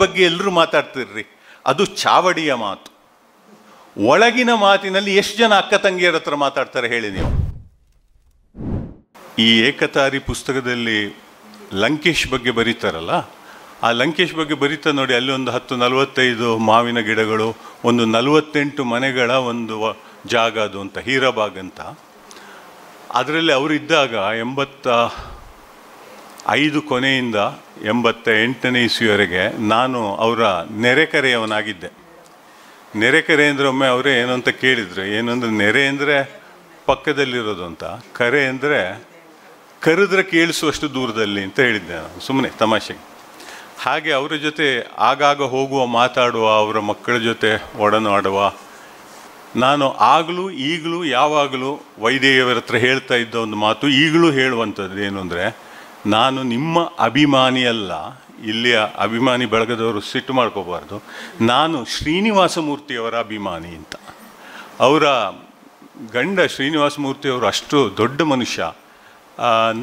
ಬಗ್ಗೆ ಎಲ್ಲರೂ ಮಾತಾಡ್ತಿರ್ರಿ ಅದು ಚಾವಡಿಯ ಮಾತು ಒಳಗಿನ ಮಾತಿನಲ್ಲಿ ಎಷ್ಟು ಜನ ಅಕ್ಕ ತಂಗಿಯರ ಹತ್ರ ಮಾತಾಡ್ತಾರೆ ಹೇಳಿ ನೀವು ಈ ಏಕತಾರಿ ಪುಸ್ತಕದಲ್ಲಿ ಲಂಕೇಶ್ ಬಗ್ಗೆ ಬರೀತಾರಲ್ಲ ಆ ಲಂಕೇಶ್ ಬಗ್ಗೆ ಬರೀತಾ ನೋಡಿ ಅಲ್ಲಿ ಒಂದು ಹತ್ತು ನಲವತ್ತೈದು ಮಾವಿನ ಗಿಡಗಳು ಒಂದು ನಲವತ್ತೆಂಟು ಮನೆಗಳ ಒಂದು ಜಾಗ ಅದು ಅಂತ ಹೀರಾಬಾಗ್ ಅಂತ ಅದರಲ್ಲಿ ಅವರಿದ್ದಾಗ ಎಂಬತ್ತ ಐದು ಕೊನೆಯಿಂದ ಎಂಬತ್ತ ಎಂಟನೇ ಇಸ್ವಿಯವರೆಗೆ ನಾನು ಅವರ ನೆರೆಕರೆಯವನಾಗಿದ್ದೆ ನೆರೆಕರೆ ಅಂದರೆ ಒಮ್ಮೆ ಅವರೇ ಏನು ಅಂತ ಕೇಳಿದರು ಏನಂದರೆ ನೆರೆ ಅಂದರೆ ಪಕ್ಕದಲ್ಲಿರೋದು ಅಂತ ಕರೆ ಅಂದರೆ ಕರೆದ್ರೆ ಕೇಳಿಸುವಷ್ಟು ದೂರದಲ್ಲಿ ಅಂತ ಹೇಳಿದ್ದೆ ನಾನು ಸುಮ್ಮನೆ ತಮಾಷೆಗೆ ಹಾಗೆ ಅವರ ಜೊತೆ ಆಗಾಗ ಹೋಗುವ ಮಾತಾಡುವ ಅವರ ಮಕ್ಕಳ ಜೊತೆ ಒಡನಾಡುವ ನಾನು ಆಗಲೂ ಈಗಲೂ ಯಾವಾಗಲೂ ವೈದೇಯವರ ಹತ್ರ ಹೇಳ್ತಾ ಇದ್ದ ಒಂದು ಮಾತು ಈಗಲೂ ಹೇಳುವಂಥದ್ದು ಏನು ಅಂದರೆ ನಾನು ನಿಮ್ಮ ಅಭಿಮಾನಿಯಲ್ಲ ಇಲ್ಲಿಯ ಅಭಿಮಾನಿ ಬಳಗದವರು ಸಿಟ್ಟು ಮಾಡ್ಕೋಬಾರ್ದು ನಾನು ಶ್ರೀನಿವಾಸ ಮೂರ್ತಿಯವರ ಅಭಿಮಾನಿ ಅಂತ ಅವರ ಗಂಡ ಶ್ರೀನಿವಾಸ ಮೂರ್ತಿಯವರು ಅಷ್ಟು ದೊಡ್ಡ ಮನುಷ್ಯ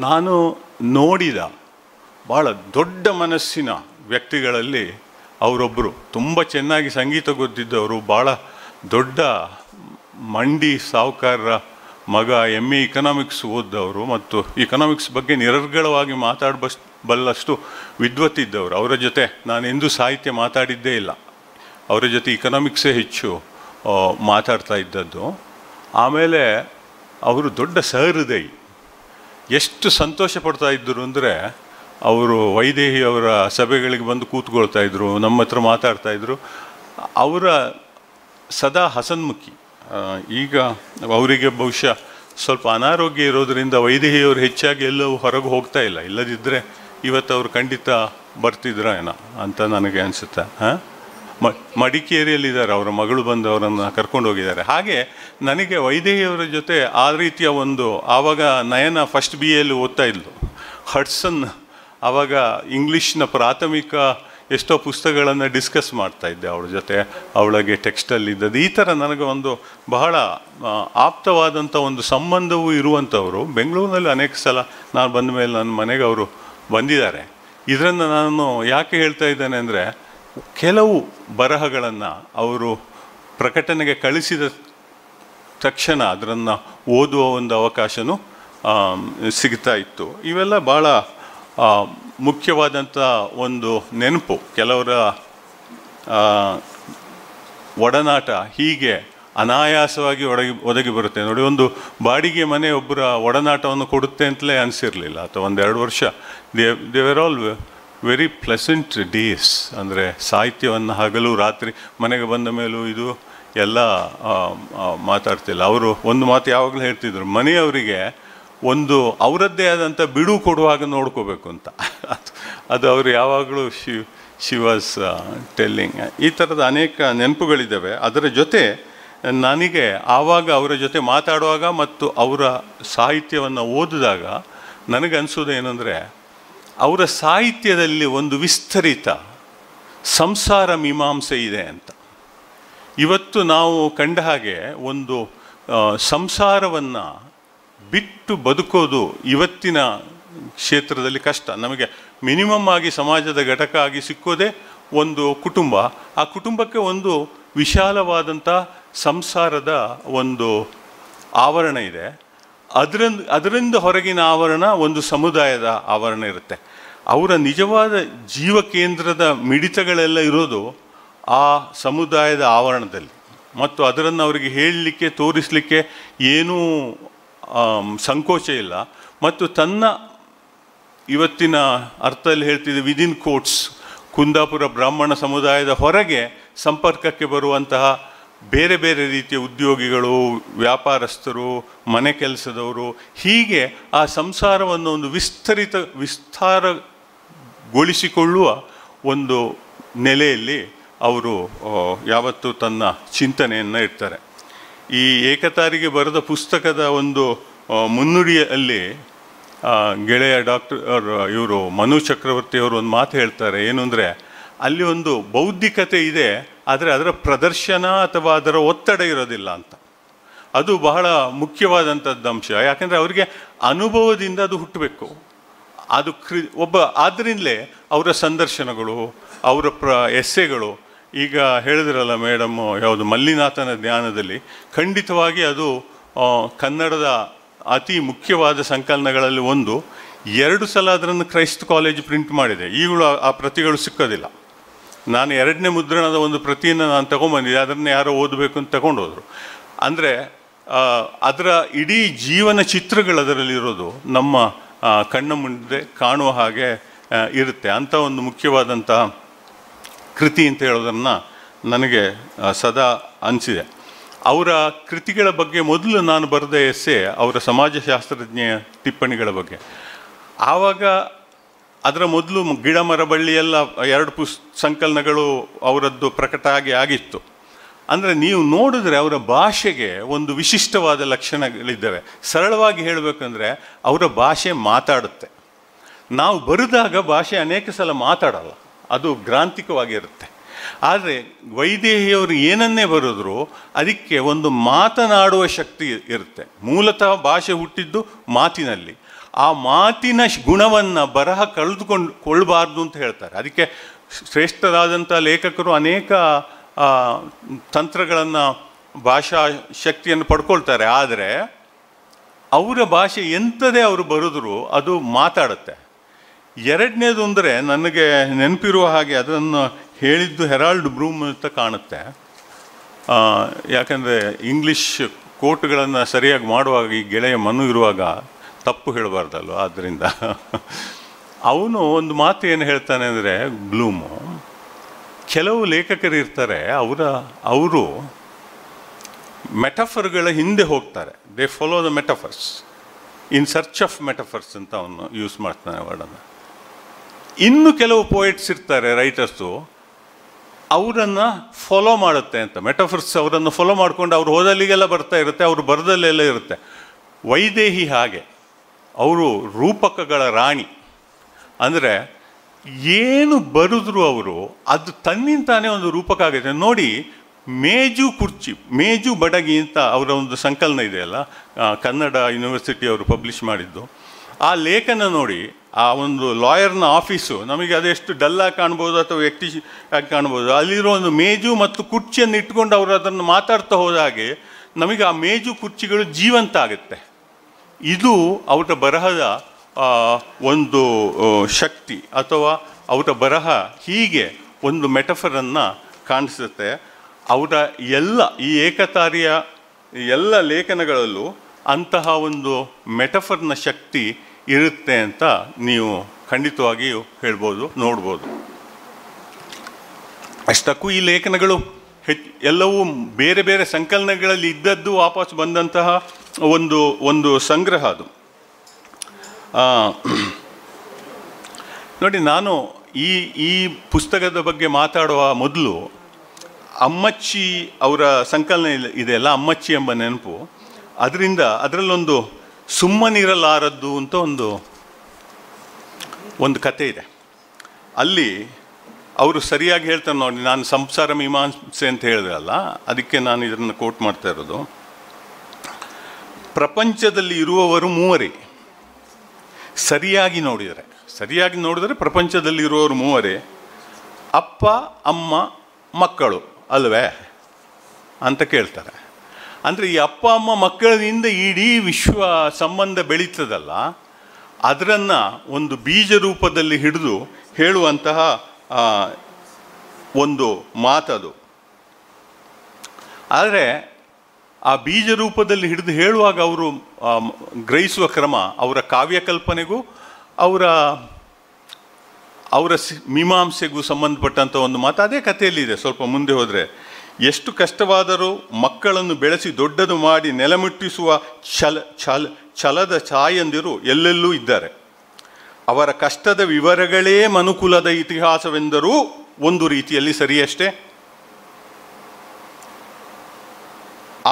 ನಾನು ನೋಡಿದ ಭಾಳ ದೊಡ್ಡ ಮನಸ್ಸಿನ ವ್ಯಕ್ತಿಗಳಲ್ಲಿ ಅವರೊಬ್ಬರು ತುಂಬ ಚೆನ್ನಾಗಿ ಸಂಗೀತ ಗೊತ್ತಿದ್ದವರು ಭಾಳ ದೊಡ್ಡ ಮಂಡಿ ಸಾಹುಕಾರರ ಮಗ ಎಮ್ ಇ ಇಕನಾಮಿಕ್ಸ್ ಓದ್ದವರು ಮತ್ತು ಇಕನಾಮಿಕ್ಸ್ ಬಗ್ಗೆ ನಿರರ್ಗಳವಾಗಿ ಮಾತಾಡಬ ಬಲ್ಲಷ್ಟು ವಿದ್ವತ್ತಿದ್ದವರು ಅವರ ಜೊತೆ ನಾನು ಎಂದೂ ಸಾಹಿತ್ಯ ಮಾತಾಡಿದ್ದೇ ಇಲ್ಲ ಅವರ ಜೊತೆ ಇಕನಾಮಿಕ್ಸೇ ಹೆಚ್ಚು ಮಾತಾಡ್ತಾ ಇದ್ದದ್ದು ಆಮೇಲೆ ಅವರು ದೊಡ್ಡ ಸಹೃದಯಿ ಎಷ್ಟು ಸಂತೋಷ ಪಡ್ತಾ ಇದ್ದರು ಅಂದರೆ ಅವರು ವೈದೇಹಿಯವರ ಸಭೆಗಳಿಗೆ ಬಂದು ಕೂತ್ಕೊಳ್ತಾ ಇದ್ದರು ನಮ್ಮ ಹತ್ರ ಮಾತಾಡ್ತಾಯಿದ್ರು ಅವರ ಸದಾ ಹಸನ್ಮುಖಿ ಈಗ ಅವರಿಗೆ ಬಹುಶಃ ಸ್ವಲ್ಪ ಅನಾರೋಗ್ಯ ಇರೋದರಿಂದ ವೈದೇಹಿಯವರು ಹೆಚ್ಚಾಗಿ ಎಲ್ಲವೂ ಹೊರಗೆ ಹೋಗ್ತಾ ಇಲ್ಲ ಇಲ್ಲದಿದ್ದರೆ ಇವತ್ತು ಅವರು ಖಂಡಿತ ಬರ್ತಿದ್ರ ಏನೋ ಅಂತ ನನಗೆ ಅನಿಸುತ್ತೆ ಹಾಂ ಮಡಿಕೇರಿಯಲ್ಲಿದ್ದಾರೆ ಅವರ ಮಗಳು ಬಂದು ಅವರನ್ನು ಕರ್ಕೊಂಡು ಹೋಗಿದ್ದಾರೆ ಹಾಗೆ ನನಗೆ ವೈದೇಹಿಯವರ ಜೊತೆ ಆ ರೀತಿಯ ಒಂದು ಆವಾಗ ನಯನ ಫಸ್ಟ್ ಬಿ ಎಲ್ಲಿ ಓದ್ತಾ ಇದ್ಲು ಹಡ್ಸನ್ ಆವಾಗ ಇಂಗ್ಲೀಷ್ನ ಪ್ರಾಥಮಿಕ ಎಷ್ಟೋ ಪುಸ್ತಕಗಳನ್ನು ಡಿಸ್ಕಸ್ ಮಾಡ್ತಾ ಇದ್ದೆ ಅವಳ ಜೊತೆ ಅವಳಿಗೆ ಟೆಕ್ಸ್ಟಲ್ಲಿ ಇದ್ದದ್ದು ಈ ಥರ ನನಗೆ ಒಂದು ಬಹಳ ಆಪ್ತವಾದಂಥ ಒಂದು ಸಂಬಂಧವೂ ಇರುವಂಥವರು ಬೆಂಗಳೂರಿನಲ್ಲಿ ಅನೇಕ ಸಲ ನಾನು ಬಂದ ಮೇಲೆ ನನ್ನ ಮನೆಗೆ ಅವರು ಬಂದಿದ್ದಾರೆ ಇದರಿಂದ ನಾನು ಯಾಕೆ ಹೇಳ್ತಾ ಇದ್ದೇನೆ ಅಂದರೆ ಕೆಲವು ಬರಹಗಳನ್ನು ಅವರು ಪ್ರಕಟಣೆಗೆ ಕಳಿಸಿದ ತಕ್ಷಣ ಅದರನ್ನು ಓದುವ ಒಂದು ಅವಕಾಶವೂ ಸಿಗ್ತಾ ಇತ್ತು ಇವೆಲ್ಲ ಭಾಳ ಮುಖ್ಯವಾದಂಥ ಒಂದು ನೆನಪು ಕೆಲವರ ಒಡನಾಟ ಹೀಗೆ ಅನಾಯಾಸವಾಗಿ ಒಡಗಿ ಒದಗಿ ಬರುತ್ತೆ ನೋಡಿ ಒಂದು ಬಾಡಿಗೆ ಮನೆ ಒಬ್ಬರ ಒಡನಾಟವನ್ನು ಕೊಡುತ್ತೆ ಅಂತಲೇ ಅನಿಸಿರಲಿಲ್ಲ ಅಥವಾ ಒಂದೆರಡು ವರ್ಷ ದೇ ದೇವರ್ ಆಲ್ ವೆರಿ ಪ್ಲೆಸೆಂಟ್ ಡೇಸ್ ಅಂದರೆ ಸಾಹಿತ್ಯವನ್ನು ಹಗಲು ರಾತ್ರಿ ಮನೆಗೆ ಬಂದ ಮೇಲೂ ಇದು ಎಲ್ಲ ಮಾತಾಡ್ತಿಲ್ಲ ಅವರು ಒಂದು ಮಾತು ಯಾವಾಗಲೂ ಹೇಳ್ತಿದ್ರು ಮನೆಯವರಿಗೆ ಒಂದು ಅವರದ್ದೇ ಆದಂಥ ಬಿಡು ಕೊಡುವಾಗ ನೋಡ್ಕೋಬೇಕು ಅಂತ ಅದು ಅವರು ಯಾವಾಗಲೂ ಶಿ ಶಿವಾಸ್ ಟೆಲ್ಲಿಂಗ್ uh, ಈ ಥರದ ಅನೇಕ ನೆನಪುಗಳಿದ್ದಾವೆ ಅದರ ಜೊತೆ ನನಗೆ ಆವಾಗ ಅವರ ಜೊತೆ ಮಾತಾಡುವಾಗ ಮತ್ತು ಅವರ ಸಾಹಿತ್ಯವನ್ನು ಓದಿದಾಗ ನನಗನ್ಸೋದು ಏನಂದರೆ ಅವರ ಸಾಹಿತ್ಯದಲ್ಲಿ ಒಂದು ವಿಸ್ತರಿತ ಸಂಸಾರ ಮೀಮಾಂಸೆ ಇದೆ ಅಂತ ಇವತ್ತು ನಾವು ಕಂಡ ಹಾಗೆ ಒಂದು ಸಂಸಾರವನ್ನು ಬಿಟ್ಟು ಬದುಕೋದು ಇವತ್ತಿನ ಕ್ಷೇತ್ರದಲ್ಲಿ ಕಷ್ಟ ನಮಗೆ ಮಿನಿಮಮ್ ಆಗಿ ಸಮಾಜದ ಘಟಕ ಆಗಿ ಸಿಕ್ಕೋದೇ ಒಂದು ಕುಟುಂಬ ಆ ಕುಟುಂಬಕ್ಕೆ ಒಂದು ವಿಶಾಲವಾದಂಥ ಸಂಸಾರದ ಒಂದು ಆವರಣ ಇದೆ ಅದರಿಂದ ಅದರಿಂದ ಹೊರಗಿನ ಆವರಣ ಒಂದು ಸಮುದಾಯದ ಆವರಣ ಇರುತ್ತೆ ಅವರ ನಿಜವಾದ ಜೀವ ಕೇಂದ್ರದ ಮಿಡಿತಗಳೆಲ್ಲ ಇರೋದು ಆ ಸಮುದಾಯದ ಆವರಣದಲ್ಲಿ ಮತ್ತು ಅದರನ್ನು ಅವರಿಗೆ ಹೇಳಲಿಕ್ಕೆ ತೋರಿಸಲಿಕ್ಕೆ ಏನೂ ಸಂಕೋಚ ಇಲ್ಲ ಮತ್ತು ತನ್ನ ಇವತ್ತಿನ ಅರ್ಥದಲ್ಲಿ ಹೇಳ್ತಿದ್ದೆ ವಿದಿನ್ ಕೋಟ್ಸ್ ಕುಂದಾಪುರ ಬ್ರಾಹ್ಮಣ ಸಮುದಾಯದ ಹೊರಗೆ ಸಂಪರ್ಕಕ್ಕೆ ಬರುವಂತಹ ಬೇರೆ ಬೇರೆ ರೀತಿಯ ಉದ್ಯೋಗಿಗಳು ವ್ಯಾಪಾರಸ್ಥರು ಮನೆ ಕೆಲಸದವರು ಹೀಗೆ ಆ ಸಂಸಾರವನ್ನು ಒಂದು ವಿಸ್ತರಿತ ವಿಸ್ತಾರಗೊಳಿಸಿಕೊಳ್ಳುವ ಒಂದು ನೆಲೆಯಲ್ಲಿ ಅವರು ಯಾವತ್ತೂ ತನ್ನ ಚಿಂತನೆಯನ್ನು ಇರ್ತಾರೆ ಈ ಏಕತಾರಿಗೆ ಬರೆದ ಪುಸ್ತಕದ ಒಂದು ಮುನ್ನುಡಿಯಲ್ಲಿ ಗೆಳೆಯ ಡಾಕ್ಟರ್ ಇವರು ಮನು ಚಕ್ರವರ್ತಿಯವರು ಒಂದು ಮಾತು ಹೇಳ್ತಾರೆ ಏನು ಅಂದರೆ ಅಲ್ಲಿ ಒಂದು ಬೌದ್ಧಿಕತೆ ಇದೆ ಆದರೆ ಅದರ ಪ್ರದರ್ಶನ ಅಥವಾ ಅದರ ಒತ್ತಡ ಇರೋದಿಲ್ಲ ಅಂತ ಅದು ಬಹಳ ಮುಖ್ಯವಾದಂಥದ್ದು ಅಂಶ ಯಾಕೆಂದರೆ ಅವರಿಗೆ ಅನುಭವದಿಂದ ಅದು ಹುಟ್ಟಬೇಕು ಅದು ಕ್ರಿ ಒಬ್ಬ ಆದ್ದರಿಂದಲೇ ಅವರ ಸಂದರ್ಶನಗಳು ಅವರ ಪ್ರ ಎಸ್ಸೆಗಳು ಈಗ ಹೇಳಿದ್ರಲ್ಲ ಮೇಡಮ್ ಯಾವುದು ಮಲ್ಲಿನಾಥನ ಜ್ಞಾನದಲ್ಲಿ ಖಂಡಿತವಾಗಿ ಅದು ಕನ್ನಡದ ಅತಿ ಮುಖ್ಯವಾದ ಸಂಕಲನಗಳಲ್ಲಿ ಒಂದು ಎರಡು ಸಲ ಅದರನ್ನು ಕ್ರೈಸ್ತ ಕಾಲೇಜ್ ಪ್ರಿಂಟ್ ಮಾಡಿದೆ ಈಗಲೂ ಆ ಪ್ರತಿಗಳು ಸಿಕ್ಕೋದಿಲ್ಲ ನಾನು ಎರಡನೇ ಮುದ್ರಣದ ಒಂದು ಪ್ರತಿಯನ್ನು ನಾನು ತಗೊಂಬಂದಿದ್ದೆ ಅದನ್ನು ಯಾರೋ ಓದಬೇಕು ಅಂತ ತಗೊಂಡು ಹೋದರು ಅಂದರೆ ಅದರ ಇಡೀ ಜೀವನ ಚಿತ್ರಗಳು ಅದರಲ್ಲಿರೋದು ನಮ್ಮ ಕಣ್ಣ ಮುಂದೆ ಕಾಣುವ ಹಾಗೆ ಇರುತ್ತೆ ಅಂಥ ಒಂದು ಮುಖ್ಯವಾದಂತಹ ಕೃತಿ ಅಂತ ಹೇಳೋದನ್ನು ನನಗೆ ಸದಾ ಅನಿಸಿದೆ ಅವರ ಕೃತಿಗಳ ಬಗ್ಗೆ ಮೊದಲು ನಾನು ಬರೆದ ಎಸ್ಸೆ ಅವರ ಸಮಾಜಶಾಸ್ತ್ರಜ್ಞೆಯ ಟಿಪ್ಪಣಿಗಳ ಬಗ್ಗೆ ಆವಾಗ ಅದರ ಮೊದಲು ಗಿಡ ಮರ ಬಳ್ಳಿಯೆಲ್ಲ ಎರಡು ಪುಸ್ ಸಂಕಲನಗಳು ಅವರದ್ದು ಪ್ರಕಟ ಆಗಿ ಆಗಿತ್ತು ಅಂದರೆ ನೀವು ನೋಡಿದ್ರೆ ಅವರ ಭಾಷೆಗೆ ಒಂದು ವಿಶಿಷ್ಟವಾದ ಲಕ್ಷಣಗಳಿದ್ದಾವೆ ಸರಳವಾಗಿ ಹೇಳಬೇಕಂದ್ರೆ ಅವರ ಭಾಷೆ ಮಾತಾಡುತ್ತೆ ನಾವು ಬರೆದಾಗ ಭಾಷೆ ಅನೇಕ ಸಲ ಮಾತಾಡಲ್ಲ ಅದು ಗ್ರಾಂಥಿಕವಾಗಿರುತ್ತೆ ಆದರೆ ವೈದೇಹಿಯವರು ಏನನ್ನೇ ಬರೆದ್ರು ಅದಕ್ಕೆ ಒಂದು ಮಾತನಾಡುವ ಶಕ್ತಿ ಇರುತ್ತೆ ಮೂಲತಃ ಭಾಷೆ ಹುಟ್ಟಿದ್ದು ಮಾತಿನಲ್ಲಿ ಆ ಮಾತಿನ ಗುಣವನ್ನು ಬರಹ ಕಳೆದುಕೊಂಡು ಕೊಳ್ಳಬಾರ್ದು ಅಂತ ಹೇಳ್ತಾರೆ ಅದಕ್ಕೆ ಶ್ರೇಷ್ಠರಾದಂಥ ಲೇಖಕರು ಅನೇಕ ತಂತ್ರಗಳನ್ನು ಭಾಷಾ ಶಕ್ತಿಯನ್ನು ಪಡ್ಕೊಳ್ತಾರೆ ಆದರೆ ಅವರ ಭಾಷೆ ಎಂಥದೇ ಅವರು ಬರೆದ್ರು ಅದು ಮಾತಾಡುತ್ತೆ ಎರಡನೇದು ಅಂದರೆ ನನಗೆ ನೆನಪಿರುವ ಹಾಗೆ ಅದನ್ನು ಹೇಳಿದ್ದು ಹೆರಾಲ್ಡ್ ಬ್ರೂಮ್ ಅಂತ ಕಾಣುತ್ತೆ ಯಾಕಂದರೆ ಇಂಗ್ಲೀಷ್ ಕೋಟ್ಗಳನ್ನು ಸರಿಯಾಗಿ ಮಾಡುವಾಗ ಈ ಗೆಳೆಯ ಮನು ಇರುವಾಗ ತಪ್ಪು ಹೇಳಬಾರ್ದಲ್ವ ಆದ್ದರಿಂದ ಅವನು ಒಂದು ಮಾತು ಏನು ಹೇಳ್ತಾನೆ ಅಂದರೆ ಬ್ಲೂಮು ಕೆಲವು ಲೇಖಕರು ಇರ್ತಾರೆ ಅವರ ಅವರು ಮೆಟಫರ್ಗಳ ಹಿಂದೆ ಹೋಗ್ತಾರೆ they follow the metaphors in search of metaphors ಅಂತ ಅವನು ಯೂಸ್ ಮಾಡ್ತಾನೆ ವರ್ಡನ್ನು ಇನ್ನು ಕೆಲವು ಪೋಯೆಟ್ಸ್ ಇರ್ತಾರೆ ರೈಟರ್ಸು ಅವರನ್ನು ಫಾಲೋ ಮಾಡುತ್ತೆ ಅಂತ ಮೆಟಫರ್ಸ್ ಅವರನ್ನು ಫಾಲೋ ಮಾಡಿಕೊಂಡು ಅವ್ರು ಓದಲ್ಲಿಗೆಲ್ಲ ಬರ್ತಾ ಇರುತ್ತೆ ಅವರು ಬರದಲ್ಲೆಲ್ಲ ಇರುತ್ತೆ ವೈದೇಹಿ ಹಾಗೆ ಅವರು ರೂಪಕಗಳ ರಾಣಿ ಅಂದರೆ ಏನು ಬರೆದ್ರು ಅವರು ಅದು ತನ್ನಿಂತಾನೇ ಒಂದು ರೂಪಕ ಆಗುತ್ತೆ ನೋಡಿ ಮೇಜು ಕುರ್ಚಿ ಮೇಜು ಬಡಗಿ ಅಂತ ಅವರ ಒಂದು ಸಂಕಲನ ಇದೆಯಲ್ಲ ಕನ್ನಡ ಯೂನಿವರ್ಸಿಟಿ ಅವರು ಪಬ್ಲಿಷ್ ಮಾಡಿದ್ದು ಆ ಲೇಖನ ನೋಡಿ ಆ ಒಂದು ಲಾಯರ್ನ ಆಫೀಸು ನಮಗೆ ಅದೆಷ್ಟು ಡಲ್ಲಾಗಿ ಕಾಣ್ಬೋದು ಅಥವಾ ವ್ಯಕ್ತಿ ಆಗಿ ಕಾಣ್ಬೋದು ಅಲ್ಲಿರೋ ಒಂದು ಮೇಜು ಮತ್ತು ಕುರ್ಚಿಯನ್ನು ಇಟ್ಕೊಂಡು ಅವರು ಅದನ್ನು ಮಾತಾಡ್ತಾ ಹೋದಾಗೆ ನಮಗೆ ಆ ಮೇಜು ಕುರ್ಚಿಗಳು ಜೀವಂತ ಆಗುತ್ತೆ ಇದು ಅವರ ಬರಹದ ಒಂದು ಶಕ್ತಿ ಅಥವಾ ಅವರ ಬರಹ ಹೀಗೆ ಒಂದು ಮೆಟಫರನ್ನು ಕಾಣಿಸುತ್ತೆ ಅವರ ಎಲ್ಲ ಈ ಏಕತಾರಿಯ ಎಲ್ಲ ಲೇಖನಗಳಲ್ಲೂ ಅಂತಹ ಒಂದು ಮೆಟಫರ್ನ ಶಕ್ತಿ ಇರುತ್ತೆ ಅಂತ ನೀವು ಖಂಡಿತವಾಗಿಯೂ ಹೇಳ್ಬೋದು ನೋಡ್ಬೋದು ಅಷ್ಟಕ್ಕೂ ಈ ಲೇಖನಗಳು ಹೆಚ್ಚು ಎಲ್ಲವೂ ಬೇರೆ ಬೇರೆ ಸಂಕಲನಗಳಲ್ಲಿ ಇದ್ದದ್ದು ವಾಪಸ್ ಬಂದಂತಹ ಒಂದು ಒಂದು ಸಂಗ್ರಹ ಅದು ನೋಡಿ ನಾನು ಈ ಈ ಪುಸ್ತಕದ ಬಗ್ಗೆ ಮಾತಾಡುವ ಮೊದಲು ಅಮ್ಮಚ್ಚಿ ಅವರ ಸಂಕಲನ ಇದೆಯಲ್ಲ ಅಮ್ಮಚ್ಚಿ ಎಂಬ ನೆನಪು ಅದರಿಂದ ಅದರಲ್ಲೊಂದು ಸುಮ್ಮನಿರಲಾರದ್ದು ಅಂತ ಒಂದು ಒಂದು ಕತೆ ಇದೆ ಅಲ್ಲಿ ಅವರು ಸರಿಯಾಗಿ ಹೇಳ್ತಾರೆ ನೋಡಿ ನಾನು ಸಂಸಾರ ಮೀಮಾಂಸೆ ಅಂತ ಹೇಳಿದ್ರಲ್ಲ ಅದಕ್ಕೆ ನಾನು ಇದನ್ನು ಕೋಟ್ ಮಾಡ್ತಾ ಇರೋದು ಪ್ರಪಂಚದಲ್ಲಿ ಇರುವವರು ಮೂವರೇ ಸರಿಯಾಗಿ ನೋಡಿದರೆ ಸರಿಯಾಗಿ ನೋಡಿದರೆ ಪ್ರಪಂಚದಲ್ಲಿ ಇರುವವರು ಮೂವರೇ ಅಪ್ಪ ಅಮ್ಮ ಮಕ್ಕಳು ಅಲ್ವೇ ಅಂತ ಕೇಳ್ತಾರೆ ಅಂದರೆ ಈ ಅಪ್ಪ ಅಮ್ಮ ಮಕ್ಕಳಿಂದ ಇಡೀ ವಿಶ್ವ ಸಂಬಂಧ ಬೆಳೀತದಲ್ಲ ಅದರನ್ನು ಒಂದು ಬೀಜ ರೂಪದಲ್ಲಿ ಹಿಡಿದು ಹೇಳುವಂತಹ ಒಂದು ಮಾತದು ಆದರೆ ಆ ಬೀಜ ರೂಪದಲ್ಲಿ ಹಿಡಿದು ಹೇಳುವಾಗ ಅವರು ಗ್ರಹಿಸುವ ಕ್ರಮ ಅವರ ಕಾವ್ಯಕಲ್ಪನೆಗೂ ಅವರ ಅವರ ಮೀಮಾಂಸೆಗೂ ಸಂಬಂಧಪಟ್ಟಂಥ ಒಂದು ಮಾತು ಅದೇ ಕಥೆಯಲ್ಲಿದೆ ಸ್ವಲ್ಪ ಮುಂದೆ ಹೋದರೆ ಎಷ್ಟು ಕಷ್ಟವಾದರೂ ಮಕ್ಕಳನ್ನು ಬೆಳೆಸಿ ದೊಡ್ಡದು ಮಾಡಿ ನೆಲಮುಟ್ಟಿಸುವ ಛಲ ಛಲ ಛಲದ ಛಾಯಂದಿರು ಎಲ್ಲೆಲ್ಲೂ ಇದ್ದಾರೆ ಅವರ ಕಷ್ಟದ ವಿವರಗಳೇ ಮನುಕುಲದ ಇತಿಹಾಸವೆಂದರೂ ಒಂದು ರೀತಿಯಲ್ಲಿ ಸರಿಯಷ್ಟೇ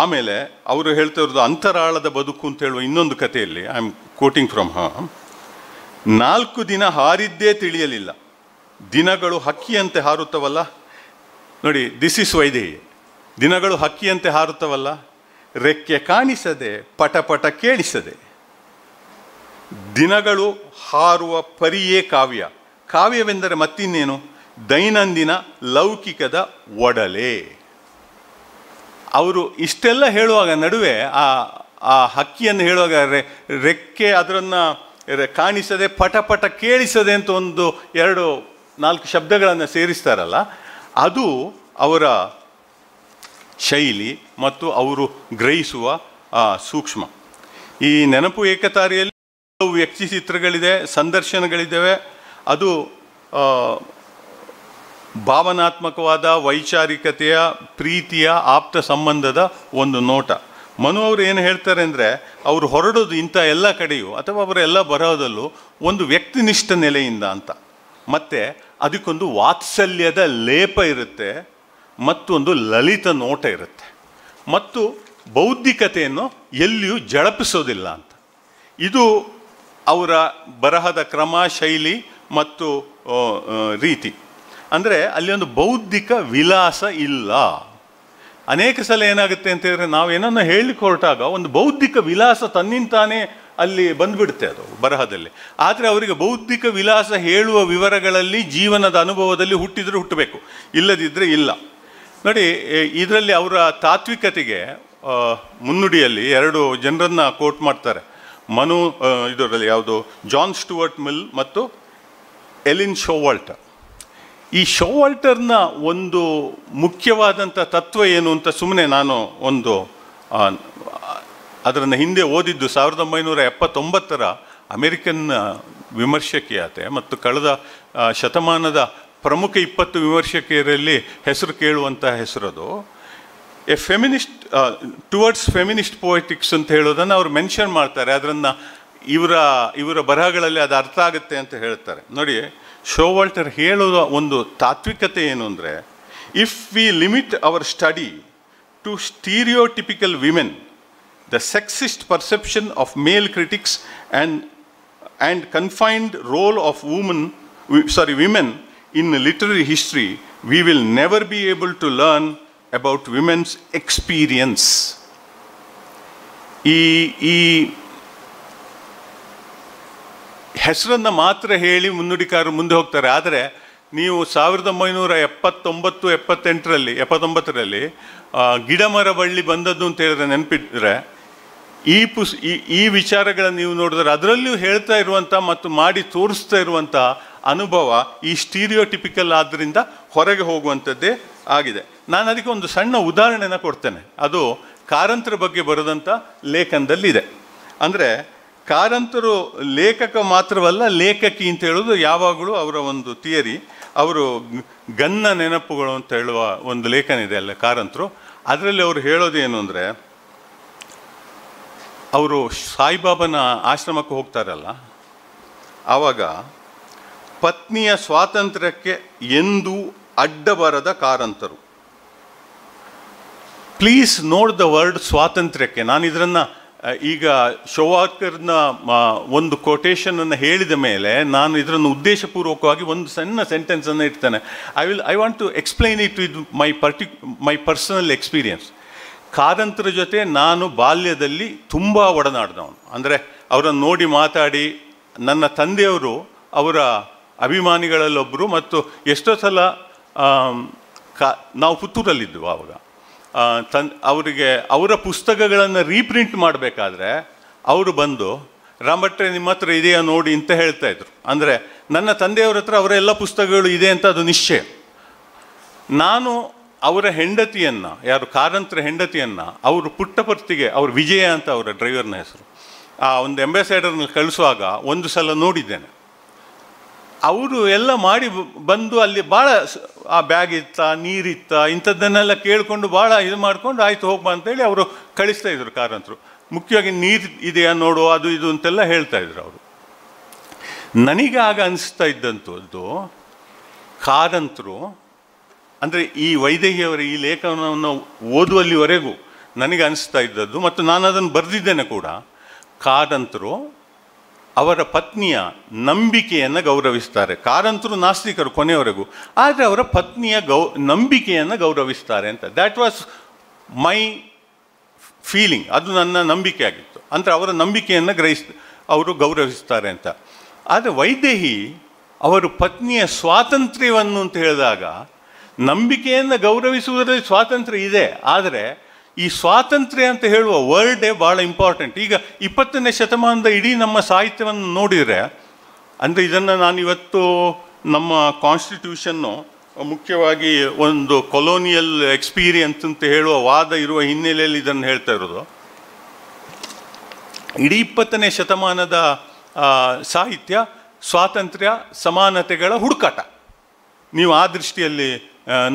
ಆಮೇಲೆ ಅವರು ಹೇಳ್ತಾ ಇರೋದು ಅಂತರಾಳದ ಬದುಕು ಅಂತ ಹೇಳುವ ಇನ್ನೊಂದು ಕಥೆಯಲ್ಲಿ ಐ ಆಮ್ ಕೋಟಿಂಗ್ ಫ್ರಮ್ ಹ ನಾಲ್ಕು ದಿನ ಹಾರಿದ್ದೇ ತಿಳಿಯಲಿಲ್ಲ ದಿನಗಳು ಹಕ್ಕಿಯಂತೆ ಹಾರುತ್ತವಲ್ಲ ನೋಡಿ ದಿಸ್ ಇಸ್ ವೈದೇಹಿ ದಿನಗಳು ಹಕ್ಕಿಯಂತೆ ಹಾರುತ್ತವಲ್ಲ ರೆಕ್ಕೆ ಕಾಣಿಸದೆ ಪಟಪಟ ಕೇಳಿಸದೆ ದಿನಗಳು ಹಾರುವ ಪರಿಯೇ ಕಾವ್ಯ ಕಾವ್ಯವೆಂದರೆ ಮತ್ತಿನ್ನೇನು ದೈನಂದಿನ ಲೌಕಿಕದ ಒಡಲೆ ಅವರು ಇಷ್ಟೆಲ್ಲ ಹೇಳುವಾಗ ನಡುವೆ ಆ ಆ ಹಕ್ಕಿಯನ್ನು ಹೇಳುವಾಗ ರೆ ರೆಕ್ಕೆ ಅದರನ್ನು ಕಾಣಿಸದೆ ಪಟಪಟ ಕೇಳಿಸದೆ ಅಂತ ಒಂದು ಎರಡು ನಾಲ್ಕು ಶಬ್ದಗಳನ್ನು ಸೇರಿಸ್ತಾರಲ್ಲ ಅದು ಅವರ ಶೈಲಿ ಮತ್ತು ಅವರು ಗ್ರಹಿಸುವ ಸೂಕ್ಷ್ಮ ಈ ನೆನಪು ಏಕತಾರಿಯಲ್ಲಿ ಹಲವು ವ್ಯಕ್ತಿ ಚಿತ್ರಗಳಿದೆ ಸಂದರ್ಶನಗಳಿದ್ದಾವೆ ಅದು ಭಾವನಾತ್ಮಕವಾದ ವೈಚಾರಿಕತೆಯ ಪ್ರೀತಿಯ ಆಪ್ತ ಸಂಬಂಧದ ಒಂದು ನೋಟ ಮನು ಅವರು ಏನು ಹೇಳ್ತಾರೆ ಅಂದರೆ ಅವರು ಹೊರಡೋದು ಇಂಥ ಎಲ್ಲ ಕಡೆಯೂ ಅಥವಾ ಅವರೆಲ್ಲ ಬರೋದಲ್ಲೂ ಒಂದು ವ್ಯಕ್ತಿನಿಷ್ಠ ನೆಲೆಯಿಂದ ಅಂತ ಮತ್ತು ಅದಕ್ಕೊಂದು ವಾತ್ಸಲ್ಯದ ಲೇಪ ಇರುತ್ತೆ ಮತ್ತು ಒಂದು ಲಲಿತ ನೋಟ ಇರುತ್ತೆ ಮತ್ತು ಬೌದ್ಧಿಕತೆಯನ್ನು ಎಲ್ಲಿಯೂ ಜಳಪಿಸೋದಿಲ್ಲ ಅಂತ ಇದು ಅವರ ಬರಹದ ಕ್ರಮ ಶೈಲಿ ಮತ್ತು ರೀತಿ ಅಂದರೆ ಅಲ್ಲಿ ಒಂದು ಬೌದ್ಧಿಕ ವಿಲಾಸ ಇಲ್ಲ ಅನೇಕ ಸಲ ಏನಾಗುತ್ತೆ ಅಂತ ಹೇಳಿದ್ರೆ ಏನನ್ನು ಹೇಳಿಕೊರಟಾಗ ಒಂದು ಬೌದ್ಧಿಕ ವಿಲಾಸ ತನ್ನಿಂತಾನೇ ಅಲ್ಲಿ ಬಂದುಬಿಡುತ್ತೆ ಅದು ಬರಹದಲ್ಲಿ ಆದರೆ ಅವರಿಗೆ ಬೌದ್ಧಿಕ ವಿಲಾಸ ಹೇಳುವ ವಿವರಗಳಲ್ಲಿ ಜೀವನದ ಅನುಭವದಲ್ಲಿ ಹುಟ್ಟಿದರೆ ಹುಟ್ಟಬೇಕು ಇಲ್ಲದಿದ್ದರೆ ಇಲ್ಲ ನೋಡಿ ಇದರಲ್ಲಿ ಅವರ ತಾತ್ವಿಕತೆಗೆ ಮುನ್ನುಡಿಯಲ್ಲಿ ಎರಡು ಜನರನ್ನು ಕೋಟ್ ಮಾಡ್ತಾರೆ ಮನು ಇದರಲ್ಲಿ ಯಾವುದು ಜಾನ್ ಸ್ಟುವರ್ಟ್ ಮಿಲ್ ಮತ್ತು ಎಲಿನ್ ಶೋವಾಲ್ಟರ್ ಈ ಶೋವಾಲ್ಟರ್ನ ಒಂದು ಮುಖ್ಯವಾದಂಥ ತತ್ವ ಏನು ಅಂತ ಸುಮ್ಮನೆ ನಾನು ಒಂದು ಅದರನ್ನು ಹಿಂದೆ ಓದಿದ್ದು ಸಾವಿರದ ಒಂಬೈನೂರ ಎಪ್ಪತ್ತೊಂಬತ್ತರ ಅಮೆರಿಕನ್ ವಿಮರ್ಶಕೀಯತೆ ಮತ್ತು ಕಳೆದ ಶತಮಾನದ ಪ್ರಮುಖ ಇಪ್ಪತ್ತು ವಿಮರ್ಶಕಿಯರಲ್ಲಿ ಹೆಸರು ಕೇಳುವಂಥ ಹೆಸರದು a feminist towards feminist poetics ಅಂತ ಹೇಳೋದನ್ನು ಅವರು ಮೆನ್ಷನ್ ಮಾಡ್ತಾರೆ ಅದರನ್ನು ಇವರ ಇವರ ಬರಹಗಳಲ್ಲಿ ಅದು ಅರ್ಥ ಆಗುತ್ತೆ ಅಂತ ಹೇಳ್ತಾರೆ ನೋಡಿ ಶೋವಾಲ್ಟರ್ ಹೇಳೋ ಒಂದು ತಾತ್ವಿಕತೆ ಏನು ಅಂದರೆ if we limit our study to stereotypical women the sexist perception of male critics and, and confined role of women, sorry, women in literary history, we will never be able to learn about women's experience. ಈ ಈ ಹೆಸರನ್ನು ಮಾತ್ರ ಹೇಳಿ ಮುನ್ನುಡಿಕಾರರು ಮುಂದೆ ಹೋಗ್ತಾರೆ ಆದರೆ ನೀವು ಸಾವಿರದ ಒಂಬೈನೂರ ಎಪ್ಪತ್ತೊಂಬತ್ತು ಎಪ್ಪತ್ತೆಂಟರಲ್ಲಿ ಎಪ್ಪತ್ತೊಂಬತ್ತರಲ್ಲಿ ಗಿಡಮರ ಬಳ್ಳಿ ಬಂದದ್ದು ಅಂತ ಹೇಳಿದ್ರೆ ನೆನಪಿದ್ರೆ ಈ ಪುಸ್ ಈ ಈ ವಿಚಾರಗಳನ್ನು ನೀವು ನೋಡಿದ್ರೆ ಅದರಲ್ಲೂ ಹೇಳ್ತಾ ಇರುವಂಥ ಮತ್ತು ಮಾಡಿ ತೋರಿಸ್ತಾ ಇರುವಂಥ ಅನುಭವ ಈ ಸ್ಟೀರಿಯೋಟಿಪಿಕಲ್ ಆದ್ದರಿಂದ ಹೊರಗೆ ಹೋಗುವಂಥದ್ದೇ ಆಗಿದೆ ನಾನು ಅದಕ್ಕೆ ಒಂದು ಸಣ್ಣ ಉದಾಹರಣೆನ ಕೊಡ್ತೇನೆ ಅದು ಕಾರಂತರ ಬಗ್ಗೆ ಬರೆದಂಥ ಲೇಖನದಲ್ಲಿದೆ ಅಂದರೆ ಕಾರಂತರು ಲೇಖಕ ಮಾತ್ರವಲ್ಲ ಲೇಖಕಿ ಅಂತ ಹೇಳೋದು ಯಾವಾಗಲೂ ಅವರ ಒಂದು ಥಿಯರಿ ಅವರು ಗನ್ನ ನೆನಪುಗಳು ಅಂತ ಹೇಳುವ ಒಂದು ಲೇಖನ ಇದೆ ಅಲ್ಲ ಕಾರಂತರು ಅದರಲ್ಲಿ ಅವರು ಹೇಳೋದು ಏನು ಅಂದರೆ ಅವರು ಸಾಯಿಬಾಬನ ಆಶ್ರಮಕ್ಕೆ ಹೋಗ್ತಾರಲ್ಲ ಆವಾಗ ಪತ್ನಿಯ ಸ್ವಾತಂತ್ರ್ಯಕ್ಕೆ ಎಂದೂ ಅಡ್ಡ ಬರದ ಕಾರಂತರು ಪ್ಲೀಸ್ ನೋಡ್ ದ ವರ್ಡ್ ಸ್ವಾತಂತ್ರ್ಯಕ್ಕೆ ನಾನು ಇದರನ್ನು ಈಗ ಶೋವಾಕರ್ನ ಒಂದು ಕೊಟೇಶನನ್ನು ಹೇಳಿದ ಮೇಲೆ ನಾನು ಇದರನ್ನು ಉದ್ದೇಶಪೂರ್ವಕವಾಗಿ ಒಂದು ಸಣ್ಣ ಸೆಂಟೆನ್ಸನ್ನು ಇಡ್ತೇನೆ I will I want to explain it with my ಪರ್ಟಿ ಮೈ ಪರ್ಸನಲ್ ಎಕ್ಸ್ಪೀರಿಯನ್ಸ್ ಕಾದಂತರ ಜೊತೆ ನಾನು ಬಾಲ್ಯದಲ್ಲಿ ತುಂಬ ಒಡನಾಡಿದವನು ಅಂದರೆ ಅವರನ್ನು ನೋಡಿ ಮಾತಾಡಿ ನನ್ನ ತಂದೆಯವರು ಅವರ ಅಭಿಮಾನಿಗಳಲ್ಲೊಬ್ಬರು ಮತ್ತು ಎಷ್ಟೋ ಸಲ ಕಾ ನಾವು ಪುತ್ತೂರಲ್ಲಿದ್ದೆವು ಆವಾಗ ತನ್ ಅವರಿಗೆ ಅವರ ಪುಸ್ತಕಗಳನ್ನು ರೀಪ್ರಿಂಟ್ ಮಾಡಬೇಕಾದ್ರೆ ಅವರು ಬಂದು ರಾಮಭಟ್ರೆ ನಿಮ್ಮ ಹತ್ರ ಇದೆಯಾ ನೋಡಿ ಅಂತ ಹೇಳ್ತಾಯಿದ್ರು ಅಂದರೆ ನನ್ನ ತಂದೆಯವ್ರ ಹತ್ರ ಅವರ ಪುಸ್ತಕಗಳು ಇದೆ ಅಂತ ಅದು ನಿಶ್ಚಯ ನಾನು ಅವರ ಹೆಂಡತಿಯನ್ನು ಯಾರು ಕಾರಂತರ ಹೆಂಡತಿಯನ್ನು ಅವರು ಪುಟ್ಟಪರ್ತಿಗೆ ಅವ್ರ ವಿಜಯ ಅಂತ ಅವರ ಡ್ರೈವರ್ನ ಹೆಸರು ಆ ಒಂದು ಎಂಬಾಸೈಡರ್ನ ಕಳಿಸುವಾಗ ಒಂದು ಸಲ ನೋಡಿದ್ದೇನೆ ಅವರು ಎಲ್ಲ ಮಾಡಿ ಬಂದು ಅಲ್ಲಿ ಭಾಳ ಆ ಬ್ಯಾಗ್ ಇತ್ತ ನೀರಿತ್ತ ಇಂಥದ್ದನ್ನೆಲ್ಲ ಕೇಳಿಕೊಂಡು ಭಾಳ ಇದು ಮಾಡಿಕೊಂಡು ಆಯಿತು ಹೋಗ್ಬಾ ಅಂತೇಳಿ ಅವರು ಕಳಿಸ್ತಾ ಇದ್ರು ಕಾರಂತರು ಮುಖ್ಯವಾಗಿ ನೀರು ಇದೆಯಾ ನೋಡು ಅದು ಇದು ಅಂತೆಲ್ಲ ಹೇಳ್ತಾ ಇದ್ರು ಅವರು ನನಗೆ ಆಗ ಅನಿಸ್ತಾ ಇದ್ದಂಥದ್ದು ಕಾರಂತರು ಅಂದರೆ ಈ ವೈದೇಹಿಯವರ ಈ ಲೇಖನವನ್ನು ಓದುವಲ್ಲಿವರೆಗೂ ನನಗೆ ಅನಿಸ್ತಾ ಇದ್ದದ್ದು ಮತ್ತು ನಾನು ಅದನ್ನು ಬರೆದಿದ್ದೇನೆ ಕೂಡ ಕಾರಂತರು ಅವರ ಪತ್ನಿಯ ನಂಬಿಕೆಯನ್ನು ಗೌರವಿಸ್ತಾರೆ ಕಾರಂತರು ನಾಸ್ತಿಕರು ಕೊನೆಯವರೆಗೂ ಆದರೆ ಅವರ ಪತ್ನಿಯ ಗೌ ನಂಬಿಕೆಯನ್ನು ಗೌರವಿಸ್ತಾರೆ ಅಂತ ದ್ಯಾಟ್ ವಾಸ್ ಮೈ ಫೀಲಿಂಗ್ ಅದು ನನ್ನ ನಂಬಿಕೆ ಆಗಿತ್ತು ಅಂದರೆ ಅವರ ನಂಬಿಕೆಯನ್ನು ಗ್ರಹಿಸ್ ಅವರು ಗೌರವಿಸ್ತಾರೆ ಅಂತ ಆದರೆ ವೈದೇಹಿ ಅವರು ಪತ್ನಿಯ ಸ್ವಾತಂತ್ರ್ಯವನ್ನು ಅಂತ ಹೇಳಿದಾಗ ನಂಬಿಕೆಯನ್ನು ಗೌರವಿಸುವುದರಲ್ಲಿ ಸ್ವಾತಂತ್ರ್ಯ ಇದೆ ಆದರೆ ಈ ಸ್ವಾತಂತ್ರ್ಯ ಅಂತ ಹೇಳುವ ವರ್ಡೇ ಭಾಳ ಇಂಪಾರ್ಟೆಂಟ್ ಈಗ ಇಪ್ಪತ್ತನೇ ಶತಮಾನದ ಇಡೀ ನಮ್ಮ ಸಾಹಿತ್ಯವನ್ನು ನೋಡಿದರೆ ಅಂದರೆ ಇದನ್ನು ನಾನಿವತ್ತು ನಮ್ಮ ಕಾನ್ಸ್ಟಿಟ್ಯೂಷನ್ನು ಮುಖ್ಯವಾಗಿ ಒಂದು ಕೊಲೋನಿಯಲ್ ಎಕ್ಸ್ಪೀರಿಯನ್ಸ್ ಅಂತ ಹೇಳುವ ವಾದ ಇರುವ ಹಿನ್ನೆಲೆಯಲ್ಲಿ ಇದನ್ನು ಹೇಳ್ತಾ ಇರೋದು ಇಡೀ ಇಪ್ಪತ್ತನೇ ಶತಮಾನದ ಸಾಹಿತ್ಯ ಸ್ವಾತಂತ್ರ್ಯ ಸಮಾನತೆಗಳ ಹುಡುಕಾಟ ನೀವು ಆ ದೃಷ್ಟಿಯಲ್ಲಿ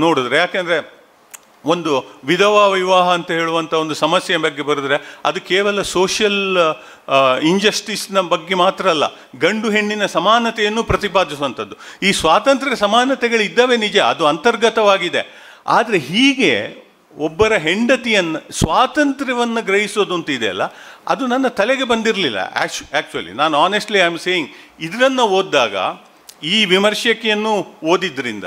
ನೋಡಿದ್ರೆ ಯಾಕೆಂದರೆ ಒಂದು ವಿಧವಾ ವಿವಾಹ ಅಂತ ಹೇಳುವಂಥ ಒಂದು ಸಮಸ್ಯೆಯ ಬಗ್ಗೆ ಬರೆದ್ರೆ ಅದು ಕೇವಲ ಸೋಷಿಯಲ್ ಇಂಜಸ್ಟಿಸ್ನ ಬಗ್ಗೆ ಮಾತ್ರ ಅಲ್ಲ ಗಂಡು ಹೆಣ್ಣಿನ ಸಮಾನತೆಯನ್ನು ಪ್ರತಿಪಾದಿಸುವಂಥದ್ದು ಈ ಸ್ವಾತಂತ್ರ್ಯ ಸಮಾನತೆಗಳು ಇದ್ದಾವೆ ನಿಜ ಅದು ಅಂತರ್ಗತವಾಗಿದೆ ಆದರೆ ಹೀಗೆ ಒಬ್ಬರ ಹೆಂಡತಿಯನ್ನು ಸ್ವಾತಂತ್ರ್ಯವನ್ನು ಗ್ರಹಿಸೋದು ಅಂತ ಇದೆಯಲ್ಲ ಅದು ನನ್ನ ತಲೆಗೆ ಬಂದಿರಲಿಲ್ಲ ಆ್ಯಕ್ಚು ಆ್ಯಕ್ಚುಲಿ ನಾನು ಆನೆಸ್ಟ್ಲಿ ಐ ಆಮ್ ಸೇಯಿಂಗ್ ಇದನ್ನು ಓದಿದಾಗ ಈ ವಿಮರ್ಶಕಿಯನ್ನು ಓದಿದ್ರಿಂದ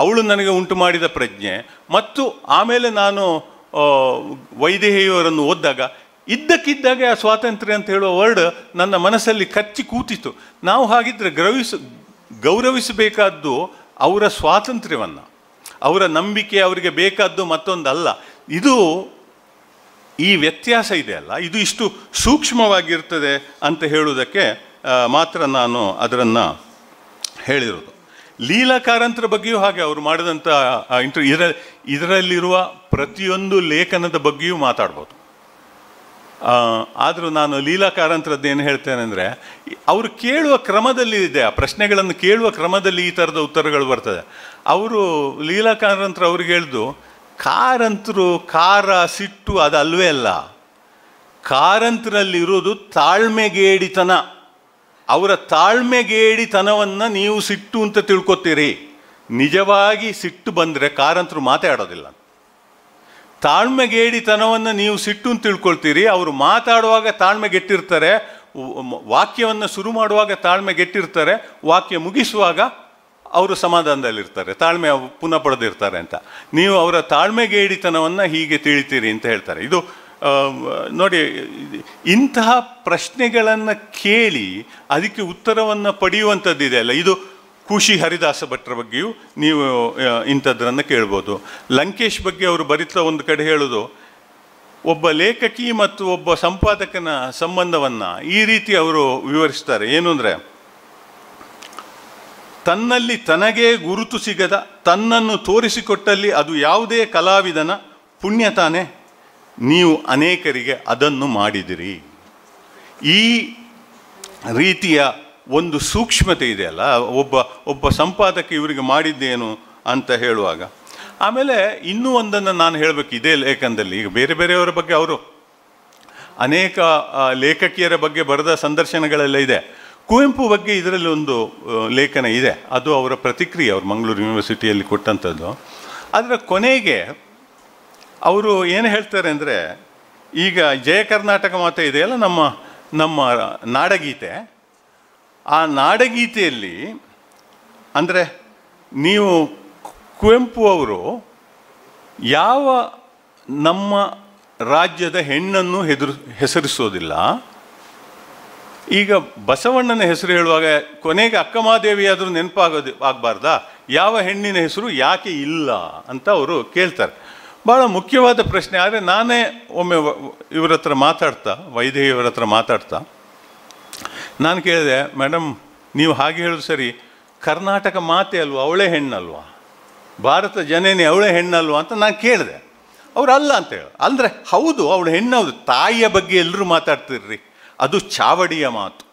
ಅವಳು ನನಗೆ ಉಂಟು ಮಾಡಿದ ಪ್ರಜ್ಞೆ ಮತ್ತು ಆಮೇಲೆ ನಾನು ವೈದೇಹಿಯವರನ್ನು ಓದಿದಾಗ ಇದ್ದಕ್ಕಿದ್ದಾಗೆ ಆ ಸ್ವಾತಂತ್ರ್ಯ ಅಂತ ಹೇಳುವ ವರ್ಡ್ ನನ್ನ ಮನಸ್ಸಲ್ಲಿ ಕಚ್ಚಿ ಕೂತಿತ್ತು ನಾವು ಹಾಗಿದ್ದರೆ ಗ್ರವಿಸ ಗೌರವಿಸಬೇಕಾದ್ದು ಅವರ ಸ್ವಾತಂತ್ರ್ಯವನ್ನು ಅವರ ನಂಬಿಕೆ ಅವರಿಗೆ ಬೇಕಾದ್ದು ಮತ್ತೊಂದಲ್ಲ ಇದು ಈ ವ್ಯತ್ಯಾಸ ಇದೆ ಅಲ್ಲ ಇದು ಇಷ್ಟು ಸೂಕ್ಷ್ಮವಾಗಿರ್ತದೆ ಅಂತ ಹೇಳುವುದಕ್ಕೆ ಮಾತ್ರ ನಾನು ಅದರನ್ನು ಹೇಳಿರೋದು ಲೀಲಾಕಾರಂತರ ಬಗ್ಗೆಯೂ ಹಾಗೆ ಅವರು ಮಾಡಿದಂಥ ಇಂಟರ್ ಇದರ ಇದರಲ್ಲಿರುವ ಪ್ರತಿಯೊಂದು ಲೇಖನದ ಬಗ್ಗೆಯೂ ಮಾತಾಡ್ಬೋದು ಆದರೂ ನಾನು ಲೀಲಾಕಾರಂತ್ರದ್ದು ಏನು ಹೇಳ್ತೇನೆ ಅಂದರೆ ಅವರು ಕೇಳುವ ಕ್ರಮದಲ್ಲಿ ಇದೆ ಆ ಪ್ರಶ್ನೆಗಳನ್ನು ಕೇಳುವ ಕ್ರಮದಲ್ಲಿ ಈ ಥರದ ಉತ್ತರಗಳು ಬರ್ತದೆ ಅವರು ಲೀಲಾಕಾರಂತ್ರ ಅವ್ರಿಗೆ ಹೇಳ್ದು ಕಾರಂತರು ಕಾರ ಸಿಟ್ಟು ಅದು ಅಲ್ವೇ ಅಲ್ಲ ಕಾರಂತರಲ್ಲಿ ಇರೋದು ತಾಳ್ಮೆಗೇಡಿತನ ಅವರ ತಾಳ್ಮೆಗೇಡಿತನವನ್ನು ನೀವು ಸಿಟ್ಟು ಅಂತ ತಿಳ್ಕೊತೀರಿ ನಿಜವಾಗಿ ಸಿಟ್ಟು ಬಂದರೆ ಕಾರಂತರು ಮಾತಾಡೋದಿಲ್ಲ ತಾಳ್ಮೆಗೇಡಿತನವನ್ನು ನೀವು ಸಿಟ್ಟು ಅಂತ ತಿಳ್ಕೊಳ್ತೀರಿ ಅವರು ಮಾತಾಡುವಾಗ ತಾಳ್ಮೆಗೆಟ್ಟಿರ್ತಾರೆ ವಾಕ್ಯವನ್ನು ಶುರು ಮಾಡುವಾಗ ತಾಳ್ಮೆಗೆಟ್ಟಿರ್ತಾರೆ ವಾಕ್ಯ ಮುಗಿಸುವಾಗ ಅವರು ಸಮಾಧಾನದಲ್ಲಿರ್ತಾರೆ ತಾಳ್ಮೆ ಪುನಃ ಪಡೆದಿರ್ತಾರೆ ಅಂತ ನೀವು ಅವರ ತಾಳ್ಮೆಗೇಡಿತನವನ್ನು ಹೀಗೆ ತಿಳಿತೀರಿ ಅಂತ ಹೇಳ್ತಾರೆ ಇದು ನೋಡಿ ಇಂತಹ ಪ್ರಶ್ನೆಗಳನ್ನು ಕೇಳಿ ಅದಕ್ಕೆ ಉತ್ತರವನ್ನು ಪಡೆಯುವಂಥದ್ದಿದೆ ಅಲ್ಲ ಇದು ಖುಷಿ ಹರಿದಾಸ ಭಟ್ರ ಬಗ್ಗೆಯೂ ನೀವು ಇಂಥದ್ರನ್ನು ಕೇಳ್ಬೋದು ಲಂಕೇಶ್ ಬಗ್ಗೆ ಅವರು ಬರಿತಾ ಒಂದು ಕಡೆ ಹೇಳೋದು ಒಬ್ಬ ಲೇಖಕಿ ಮತ್ತು ಒಬ್ಬ ಸಂಪಾದಕನ ಸಂಬಂಧವನ್ನು ಈ ರೀತಿ ಅವರು ವಿವರಿಸ್ತಾರೆ ಏನು ಅಂದರೆ ತನ್ನಲ್ಲಿ ತನಗೇ ಗುರುತು ಸಿಗದ ತನ್ನನ್ನು ತೋರಿಸಿಕೊಟ್ಟಲ್ಲಿ ಅದು ಯಾವುದೇ ಕಲಾವಿದನ ಪುಣ್ಯ ತಾನೇ ನೀವು ಅನೇಕರಿಗೆ ಅದನ್ನು ಮಾಡಿದಿರಿ ಈ ರೀತಿಯ ಒಂದು ಸೂಕ್ಷ್ಮತೆ ಇದೆಯಲ್ಲ ಒಬ್ಬ ಒಬ್ಬ ಸಂಪಾದಕ ಇವರಿಗೆ ಮಾಡಿದ್ದೇನು ಅಂತ ಹೇಳುವಾಗ ಆಮೇಲೆ ಇನ್ನೂ ಒಂದನ್ನು ನಾನು ಹೇಳಬೇಕು ಇದೇ ಲೇಖನದಲ್ಲಿ ಈಗ ಬೇರೆ ಬೇರೆಯವರ ಬಗ್ಗೆ ಅವರು ಅನೇಕ ಲೇಖಕಿಯರ ಬಗ್ಗೆ ಬರೆದ ಸಂದರ್ಶನಗಳೆಲ್ಲ ಇದೆ ಕುವೆಂಪು ಬಗ್ಗೆ ಇದರಲ್ಲಿ ಒಂದು ಲೇಖನ ಇದೆ ಅದು ಅವರ ಪ್ರತಿಕ್ರಿಯೆ ಅವರು ಮಂಗಳೂರು ಯೂನಿವರ್ಸಿಟಿಯಲ್ಲಿ ಕೊಟ್ಟಂಥದ್ದು ಅದರ ಕೊನೆಗೆ ಅವರು ಏನು ಹೇಳ್ತಾರೆ ಅಂದರೆ ಈಗ ಜಯ ಕರ್ನಾಟಕ ಮಾತ್ರ ಇದೆಯಲ್ಲ ನಮ್ಮ ನಮ್ಮ ನಾಡಗೀತೆ ಆ ನಾಡಗೀತೆಯಲ್ಲಿ ಅಂದರೆ ನೀವು ಕುವೆಂಪು ಅವರು ಯಾವ ನಮ್ಮ ರಾಜ್ಯದ ಹೆಣ್ಣನ್ನು ಹೆದರು ಹೆಸರಿಸೋದಿಲ್ಲ ಈಗ ಬಸವಣ್ಣನ ಹೆಸರು ಹೇಳುವಾಗ ಕೊನೆಗೆ ಅಕ್ಕಮಾದೇವಿಯಾದರೂ ನೆನಪಾಗೋದು ಆಗಬಾರ್ದಾ ಯಾವ ಹೆಣ್ಣಿನ ಹೆಸರು ಯಾಕೆ ಇಲ್ಲ ಅಂತ ಅವರು ಕೇಳ್ತಾರೆ ಭಾಳ ಮುಖ್ಯವಾದ ಪ್ರಶ್ನೆ ಆದರೆ ನಾನೇ ಒಮ್ಮೆ ಇವರ ಹತ್ರ ಮಾತಾಡ್ತಾ ವೈದೇಹಿಯವರ ಹತ್ರ ಮಾತಾಡ್ತಾ ನಾನು ಕೇಳಿದೆ ಮೇಡಮ್ ನೀವು ಹಾಗೆ ಹೇಳೋದು ಸರಿ ಕರ್ನಾಟಕ ಮಾತೆ ಅಲ್ವಾ ಅವಳೇ ಹೆಣ್ಣಲ್ವಾ ಭಾರತ ಜನೇನೇ ಅವಳೇ ಹೆಣ್ಣಲ್ವಾ ಅಂತ ನಾನು ಕೇಳಿದೆ ಅವ್ರು ಅಲ್ಲ ಅಂತ ಹೇಳಿ ಅಂದರೆ ಹೌದು ಅವಳು ಹೆಣ್ಣೌದು ತಾಯಿಯ ಬಗ್ಗೆ ಎಲ್ಲರೂ ಮಾತಾಡ್ತಿರ್ರಿ ಅದು ಚಾವಡಿಯ ಮಾತು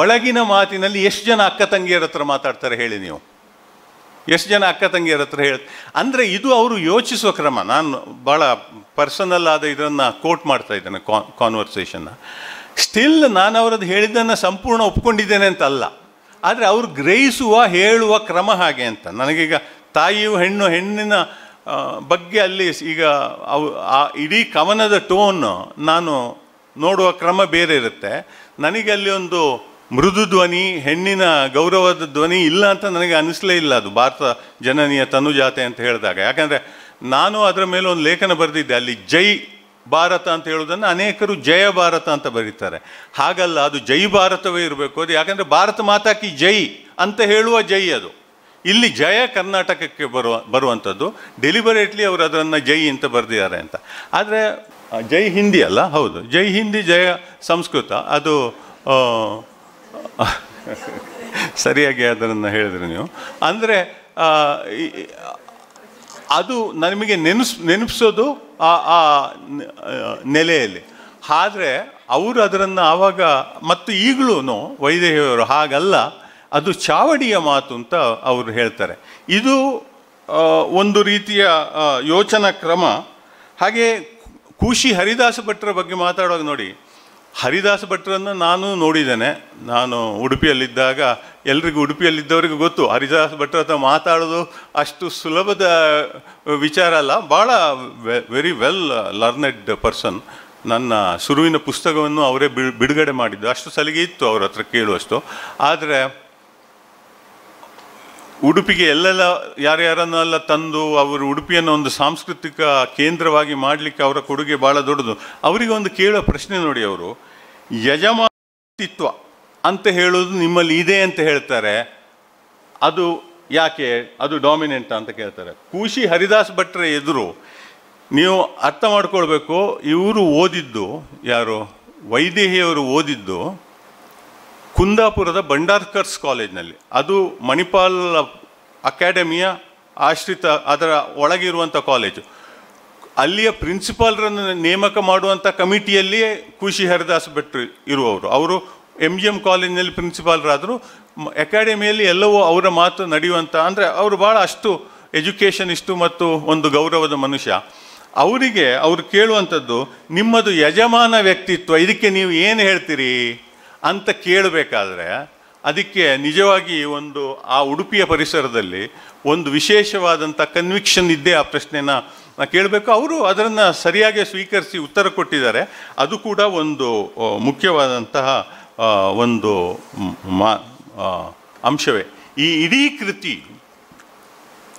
ಒಳಗಿನ ಮಾತಿನಲ್ಲಿ ಎಷ್ಟು ಜನ ಅಕ್ಕ ತಂಗಿಯರ ಹತ್ರ ಮಾತಾಡ್ತಾರೆ ಹೇಳಿ ನೀವು ಎಷ್ಟು ಜನ ಅಕ್ಕ ತಂಗಿಯರ ಹತ್ರ ಹೇಳುತ್ತೆ ಅಂದರೆ ಇದು ಅವರು ಯೋಚಿಸುವ ಕ್ರಮ ನಾನು ಭಾಳ ಪರ್ಸನಲ್ ಆದ ಇದನ್ನು ಕೋಟ್ ಮಾಡ್ತಾ ಇದ್ದೇನೆ ಕಾನ್ ಕಾನ್ವರ್ಸೇಷನ್ನ ಸ್ಟಿಲ್ ನಾನು ಅವರದ್ದು ಹೇಳಿದ್ದನ್ನು ಸಂಪೂರ್ಣ ಒಪ್ಕೊಂಡಿದ್ದೇನೆ ಅಂತ ಅಲ್ಲ ಆದರೆ ಅವರು ಗ್ರಹಿಸುವ ಹೇಳುವ ಕ್ರಮ ಹಾಗೆ ಅಂತ ನನಗೀಗ ತಾಯಿಯು ಹೆಣ್ಣು ಹೆಣ್ಣಿನ ಬಗ್ಗೆ ಅಲ್ಲಿ ಈಗ ಅವು ಆ ಇಡೀ ಕವನದ ಟೋನ್ ನಾನು ನೋಡುವ ಕ್ರಮ ಬೇರೆ ಇರುತ್ತೆ ನನಗೆ ಅಲ್ಲಿ ಒಂದು ಮೃದು ಧ್ವನಿ ಹೆಣ್ಣಿನ ಗೌರವದ ಧ್ವನಿ ಇಲ್ಲ ಅಂತ ನನಗೆ ಅನಿಸ್ಲೇ ಇಲ್ಲ ಅದು ಭಾರತ ಜನನೀಯ ತನುಜಾತೆ ಅಂತ ಹೇಳಿದಾಗ ಯಾಕಂದರೆ ನಾನು ಅದರ ಮೇಲೆ ಒಂದು ಲೇಖನ ಬರೆದಿದ್ದೆ ಅಲ್ಲಿ ಜೈ ಭಾರತ ಅಂತ ಹೇಳೋದನ್ನು ಅನೇಕರು ಜಯ ಭಾರತ ಅಂತ ಬರೀತಾರೆ ಹಾಗಲ್ಲ ಅದು ಜೈ ಭಾರತವೇ ಇರಬೇಕು ಅದು ಯಾಕಂದರೆ ಭಾರತ ಮಾತಾಕಿ ಜೈ ಅಂತ ಹೇಳುವ ಜೈ ಅದು ಇಲ್ಲಿ ಜಯ ಕರ್ನಾಟಕಕ್ಕೆ ಬರುವ ಬರುವಂಥದ್ದು ಡೆಲಿಬರೇಟ್ಲಿ ಅವರು ಅದನ್ನು ಜೈ ಅಂತ ಬರೆದಿದ್ದಾರೆ ಅಂತ ಆದರೆ ಜೈ ಹಿಂದಿ ಅಲ್ಲ ಹೌದು ಜೈ ಹಿಂದಿ ಜಯ ಸಂಸ್ಕೃತ ಅದು ಸರಿಯಾಗಿ ಅದನ್ನು ಹೇಳಿದ್ರಿ ನೀವು ಅಂದರೆ ಅದು ನಮಗೆ ನೆನೆಸ್ ನೆನಪಿಸೋದು ಆ ಆ ನೆಲೆಯಲ್ಲಿ ಆದರೆ ಅವರು ಅದರನ್ನು ಆವಾಗ ಮತ್ತು ಈಗಲೂ ವೈದೇಹಿಯವರು ಹಾಗಲ್ಲ ಅದು ಚಾವಡಿಯ ಮಾತು ಅಂತ ಅವರು ಹೇಳ್ತಾರೆ ಇದು ಒಂದು ರೀತಿಯ ಯೋಚನಾ ಕ್ರಮ ಹಾಗೆ ಖುಷಿ ಹರಿದಾಸ ಭಟ್ರ ಬಗ್ಗೆ ಮಾತಾಡುವಾಗ ನೋಡಿ ಹರಿದಾಸ ಭಟ್ರನ್ನು ನಾನು ನೋಡಿದ್ದೇನೆ ನಾನು ಉಡುಪಿಯಲ್ಲಿದ್ದಾಗ ಎಲ್ರಿಗೂ ಉಡುಪಿಯಲ್ಲಿದ್ದವರಿಗೂ ಗೊತ್ತು ಹರಿದಾಸ ಭಟ್ರ ಹತ್ರ ಮಾತಾಡೋದು ಅಷ್ಟು ಸುಲಭದ ವಿಚಾರ ಅಲ್ಲ ಭಾಳ ವೆರಿ ವೆಲ್ ಲರ್ನೆಡ್ ಪರ್ಸನ್ ನನ್ನ ಸುರುವಿನ ಪುಸ್ತಕವನ್ನು ಅವರೇ ಬಿಡುಗಡೆ ಮಾಡಿದ್ದು ಅಷ್ಟು ಸಲಿಗೆ ಇತ್ತು ಅವ್ರ ಹತ್ರ ಕೇಳುವಷ್ಟು ಆದರೆ ಉಡುಪಿಗೆ ಎಲ್ಲೆಲ್ಲ ಯಾರ್ಯಾರನ್ನೆಲ್ಲ ತಂದು ಅವರು ಉಡುಪಿಯನ್ನು ಒಂದು ಸಾಂಸ್ಕೃತಿಕ ಕೇಂದ್ರವಾಗಿ ಮಾಡಲಿಕ್ಕೆ ಅವರ ಕೊಡುಗೆ ಭಾಳ ದೊಡ್ಡದು ಅವರಿಗೆ ಒಂದು ಕೇಳೋ ಪ್ರಶ್ನೆ ನೋಡಿ ಅವರು ಯಜಮಾನತಿತ್ವ ಅಂತ ಹೇಳೋದು ನಿಮ್ಮಲ್ಲಿ ಇದೆ ಅಂತ ಹೇಳ್ತಾರೆ ಅದು ಯಾಕೆ ಅದು ಡಾಮಿನೆಂಟ್ ಅಂತ ಕೇಳ್ತಾರೆ ಕೂಶಿ ಹರಿದಾಸ್ ಭಟ್ರ ಎದುರು ನೀವು ಅರ್ಥ ಮಾಡ್ಕೊಳ್ಬೇಕು ಇವರು ಓದಿದ್ದು ಯಾರು ವೈದೇಹಿಯವರು ಓದಿದ್ದು ಕುಂದಾಪುರದ ಭಂಡಾರ್ಕರ್ಸ್ ಕಾಲೇಜ್ನಲ್ಲಿ ಅದು ಮಣಿಪಾಲ್ ಅಕಾಡೆಮಿಯ ಆಶ್ರಿತ ಅದರ ಒಳಗಿರುವಂಥ ಕಾಲೇಜು ಅಲ್ಲಿಯ ಪ್ರಿನ್ಸಿಪಾಲ್ರನ್ನು ನೇಮಕ ಮಾಡುವಂಥ ಕಮಿಟಿಯಲ್ಲಿಯೇ ಖುಷಿ ಹರಿದಾಸ್ ಭಟ್ರು ಇರುವವರು ಅವರು ಎಮ್ ಜಿ ಎಮ್ ಕಾಲೇಜಿನಲ್ಲಿ ಪ್ರಿನ್ಸಿಪಾಲ್ರಾದರು ಅಕಾಡೆಮಿಯಲ್ಲಿ ಎಲ್ಲವೂ ಅವರ ಮಾತು ನಡೆಯುವಂಥ ಅಂದರೆ ಅವರು ಭಾಳ ಅಷ್ಟು ಎಜುಕೇಷನ್ ಇಷ್ಟು ಮತ್ತು ಒಂದು ಗೌರವದ ಮನುಷ್ಯ ಅವರಿಗೆ ಅವರು ಕೇಳುವಂಥದ್ದು ನಿಮ್ಮದು ಯಜಮಾನ ವ್ಯಕ್ತಿತ್ವ ಇದಕ್ಕೆ ನೀವು ಏನು ಹೇಳ್ತೀರಿ ಅಂತ ಕೇಳಬೇಕಾದ್ರೆ ಅದಕ್ಕೆ ನಿಜವಾಗಿ ಒಂದು ಆ ಉಡುಪಿಯ ಪರಿಸರದಲ್ಲಿ ಒಂದು ವಿಶೇಷವಾದಂಥ ಕನ್ವಿಕ್ಷನ್ ಇದ್ದೇ ಆ ಪ್ರಶ್ನೆನ ಕೇಳಬೇಕು ಅವರು ಅದನ್ನು ಸರಿಯಾಗಿ ಸ್ವೀಕರಿಸಿ ಉತ್ತರ ಕೊಟ್ಟಿದ್ದಾರೆ ಅದು ಕೂಡ ಒಂದು ಮುಖ್ಯವಾದಂತಹ ಒಂದು ಮಾ ಅಂಶವೇ ಈ ಇಡೀ ಕೃತಿ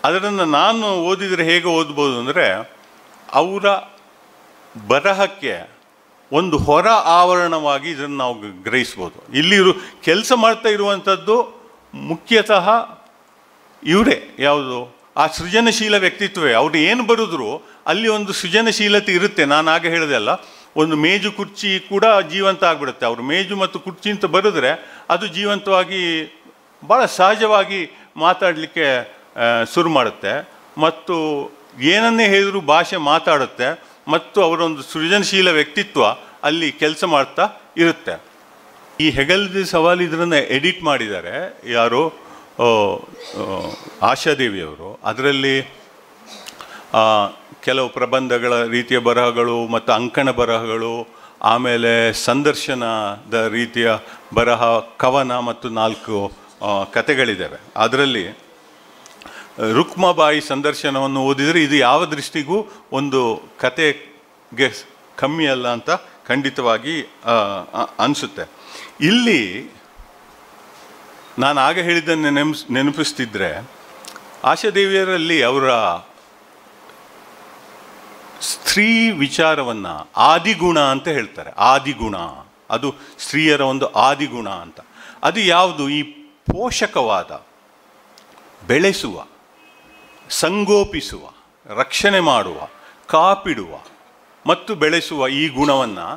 ಅದರನ್ನು ನಾನು ಓದಿದರೆ ಹೇಗೆ ಓದ್ಬೋದು ಅಂದರೆ ಅವರ ಬರಹಕ್ಕೆ ಒಂದು ಹೊರ ಆವರಣವಾಗಿ ಇದನ್ನು ನಾವು ಗ್ರಹಿಸ್ಬೋದು ಇಲ್ಲಿರು ಕೆಲಸ ಮಾಡ್ತಾ ಇರುವಂಥದ್ದು ಮುಖ್ಯತಃ ಇವರೇ ಯಾವುದು ಆ ಸೃಜನಶೀಲ ವ್ಯಕ್ತಿತ್ವವೇ ಅವರು ಏನು ಬರೆದ್ರು ಅಲ್ಲಿ ಒಂದು ಸೃಜನಶೀಲತೆ ಇರುತ್ತೆ ನಾನು ಆಗ ಹೇಳಿದೆ ಅಲ್ಲ ಒಂದು ಮೇಜು ಕುರ್ಚಿ ಕೂಡ ಜೀವಂತ ಆಗಿಬಿಡುತ್ತೆ ಅವರು ಮೇಜು ಮತ್ತು ಕುರ್ಚಿ ಅಂತ ಬರೆದ್ರೆ ಅದು ಜೀವಂತವಾಗಿ ಭಾಳ ಸಹಜವಾಗಿ ಮಾತಾಡಲಿಕ್ಕೆ ಶುರು ಮಾಡುತ್ತೆ ಮತ್ತು ಏನನ್ನೇ ಹೇಳಿದರೂ ಭಾಷೆ ಮಾತಾಡುತ್ತೆ ಮತ್ತು ಅವರೊಂದು ಸೃಜನಶೀಲ ವ್ಯಕ್ತಿತ್ವ ಅಲ್ಲಿ ಕೆಲಸ ಮಾಡ್ತಾ ಇರುತ್ತೆ ಈ ಹೆಗಲ್ದು ಸವಾಲು ಇದರನ್ನು ಎಡಿಟ್ ಮಾಡಿದ್ದಾರೆ ಯಾರು ಆಶಾದೇವಿಯವರು ಅದರಲ್ಲಿ ಕೆಲವು ಪ್ರಬಂಧಗಳ ರೀತಿಯ ಬರಹಗಳು ಮತ್ತು ಅಂಕಣ ಬರಹಗಳು ಆಮೇಲೆ ಸಂದರ್ಶನದ ರೀತಿಯ ಬರಹ ಕವನ ಮತ್ತು ನಾಲ್ಕು ಕತೆಗಳಿದ್ದಾವೆ ಅದರಲ್ಲಿ ರುಕ್ಮಬಾಯಿ ಸಂದರ್ಶನವನ್ನು ಓದಿದರೆ ಇದು ಯಾವ ದೃಷ್ಟಿಗೂ ಒಂದು ಕತೆಗೆ ಕಮ್ಮಿ ಅಲ್ಲ ಅಂತ ಖಂಡಿತವಾಗಿ ಅನಿಸುತ್ತೆ ಇಲ್ಲಿ ನಾನು ಆಗ ಹೇಳಿದ್ದನ್ನು ನೆನಪಿಸ್ ನೆನಪಿಸ್ತಿದ್ರೆ ಆಶಾದೇವಿಯರಲ್ಲಿ ಅವರ ಸ್ತ್ರೀ ವಿಚಾರವನ್ನು ಆದಿಗುಣ ಅಂತ ಹೇಳ್ತಾರೆ ಆದಿಗುಣ ಅದು ಸ್ತ್ರೀಯರ ಒಂದು ಆದಿಗುಣ ಅಂತ ಅದು ಯಾವುದು ಈ ಪೋಷಕವಾದ ಬೆಳೆಸುವ ಸಂಗೋಪಿಸುವ ರಕ್ಷಣೆ ಮಾಡುವ ಕಾಪಿಡುವ ಮತ್ತು ಬೆಳೆಸುವ ಈ ಗುಣವನ್ನು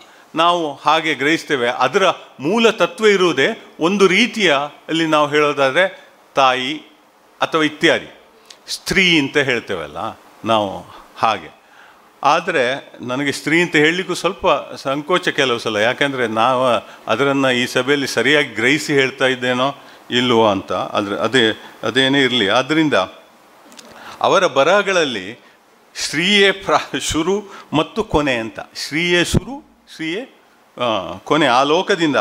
ನಾವು ಹಾಗೆ ಗ್ರಹಿಸ್ತೇವೆ ಅದರ ಮೂಲ ತತ್ವ ಇರುವುದೇ ಒಂದು ರೀತಿಯ ಅಲ್ಲಿ ನಾವು ಹೇಳೋದಾದರೆ ತಾಯಿ ಅಥವಾ ಇತ್ಯಾದಿ ಸ್ತ್ರೀ ಅಂತ ಹೇಳ್ತೇವಲ್ಲ ನಾವು ಹಾಗೆ ಆದರೆ ನನಗೆ ಸ್ತ್ರೀ ಅಂತ ಹೇಳಲಿಕ್ಕೂ ಸ್ವಲ್ಪ ಸಂಕೋಚ ಕೆಲವು ಸಲ ಯಾಕೆಂದರೆ ನಾವು ಅದರನ್ನು ಈ ಸಭೆಯಲ್ಲಿ ಸರಿಯಾಗಿ ಗ್ರಹಿಸಿ ಹೇಳ್ತಾ ಇದ್ದೇನೋ ಇಲ್ಲವೋ ಅಂತ ಅದ್ರ ಅದೇ ಅದೇನೇ ಇರಲಿ ಆದ್ದರಿಂದ ಅವರ ಬರಹಗಳಲ್ಲಿ ಶ್ರೀಯೇ ಪ್ರ ಶುರು ಮತ್ತು ಕೊನೆ ಅಂತ ಶ್ರೀಯೇ ಶುರು ಶ್ರೀಯೇ ಕೊನೆ ಆ ಲೋಕದಿಂದ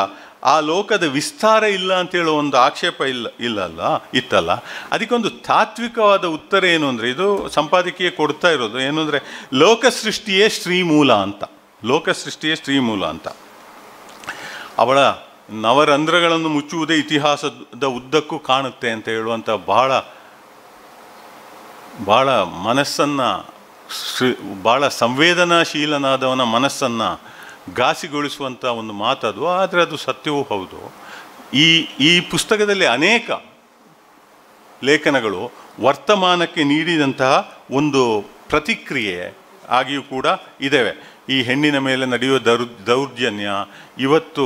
ಆ ಲೋಕದ ವಿಸ್ತಾರ ಇಲ್ಲ ಅಂತೇಳುವ ಒಂದು ಆಕ್ಷೇಪ ಇಲ್ಲ ಇಲ್ಲಲ್ಲ ಇತ್ತಲ್ಲ ಅದಕ್ಕೊಂದು ತಾತ್ವಿಕವಾದ ಉತ್ತರ ಏನು ಅಂದರೆ ಇದು ಸಂಪಾದಕೀಯ ಕೊಡ್ತಾ ಇರೋದು ಏನು ಅಂದರೆ ಶ್ರೀ ಶ್ರೀಮೂಲ ಅಂತ ಲೋಕ ಲೋಕಸೃಷ್ಟಿಯೇ ಮೂಲ ಅಂತ ಅವಳ ನವರಂಧ್ರಗಳನ್ನು ಮುಚ್ಚುವುದೇ ಇತಿಹಾಸದ ಉದ್ದಕ್ಕೂ ಕಾಣುತ್ತೆ ಅಂತ ಹೇಳುವಂಥ ಬಹಳ ಭಾಳ ಮನಸ್ಸನ್ನು ಭಾಳ ಸಂವೇದನಾಶೀಲನಾದವನ ಮನಸ್ಸನ್ನು ಘಾಸಿಗೊಳಿಸುವಂಥ ಒಂದು ಮಾತದು ಆದರೆ ಅದು ಸತ್ಯವೂ ಹೌದು ಈ ಈ ಪುಸ್ತಕದಲ್ಲಿ ಅನೇಕ ಲೇಖನಗಳು ವರ್ತಮಾನಕ್ಕೆ ನೀಡಿದಂತಹ ಒಂದು ಪ್ರತಿಕ್ರಿಯೆ ಆಗಿಯೂ ಕೂಡ ಇದ್ದಾವೆ ಈ ಹೆಣ್ಣಿನ ಮೇಲೆ ನಡೆಯುವ ದೌರ್ ದೌರ್ಜನ್ಯ ಇವತ್ತು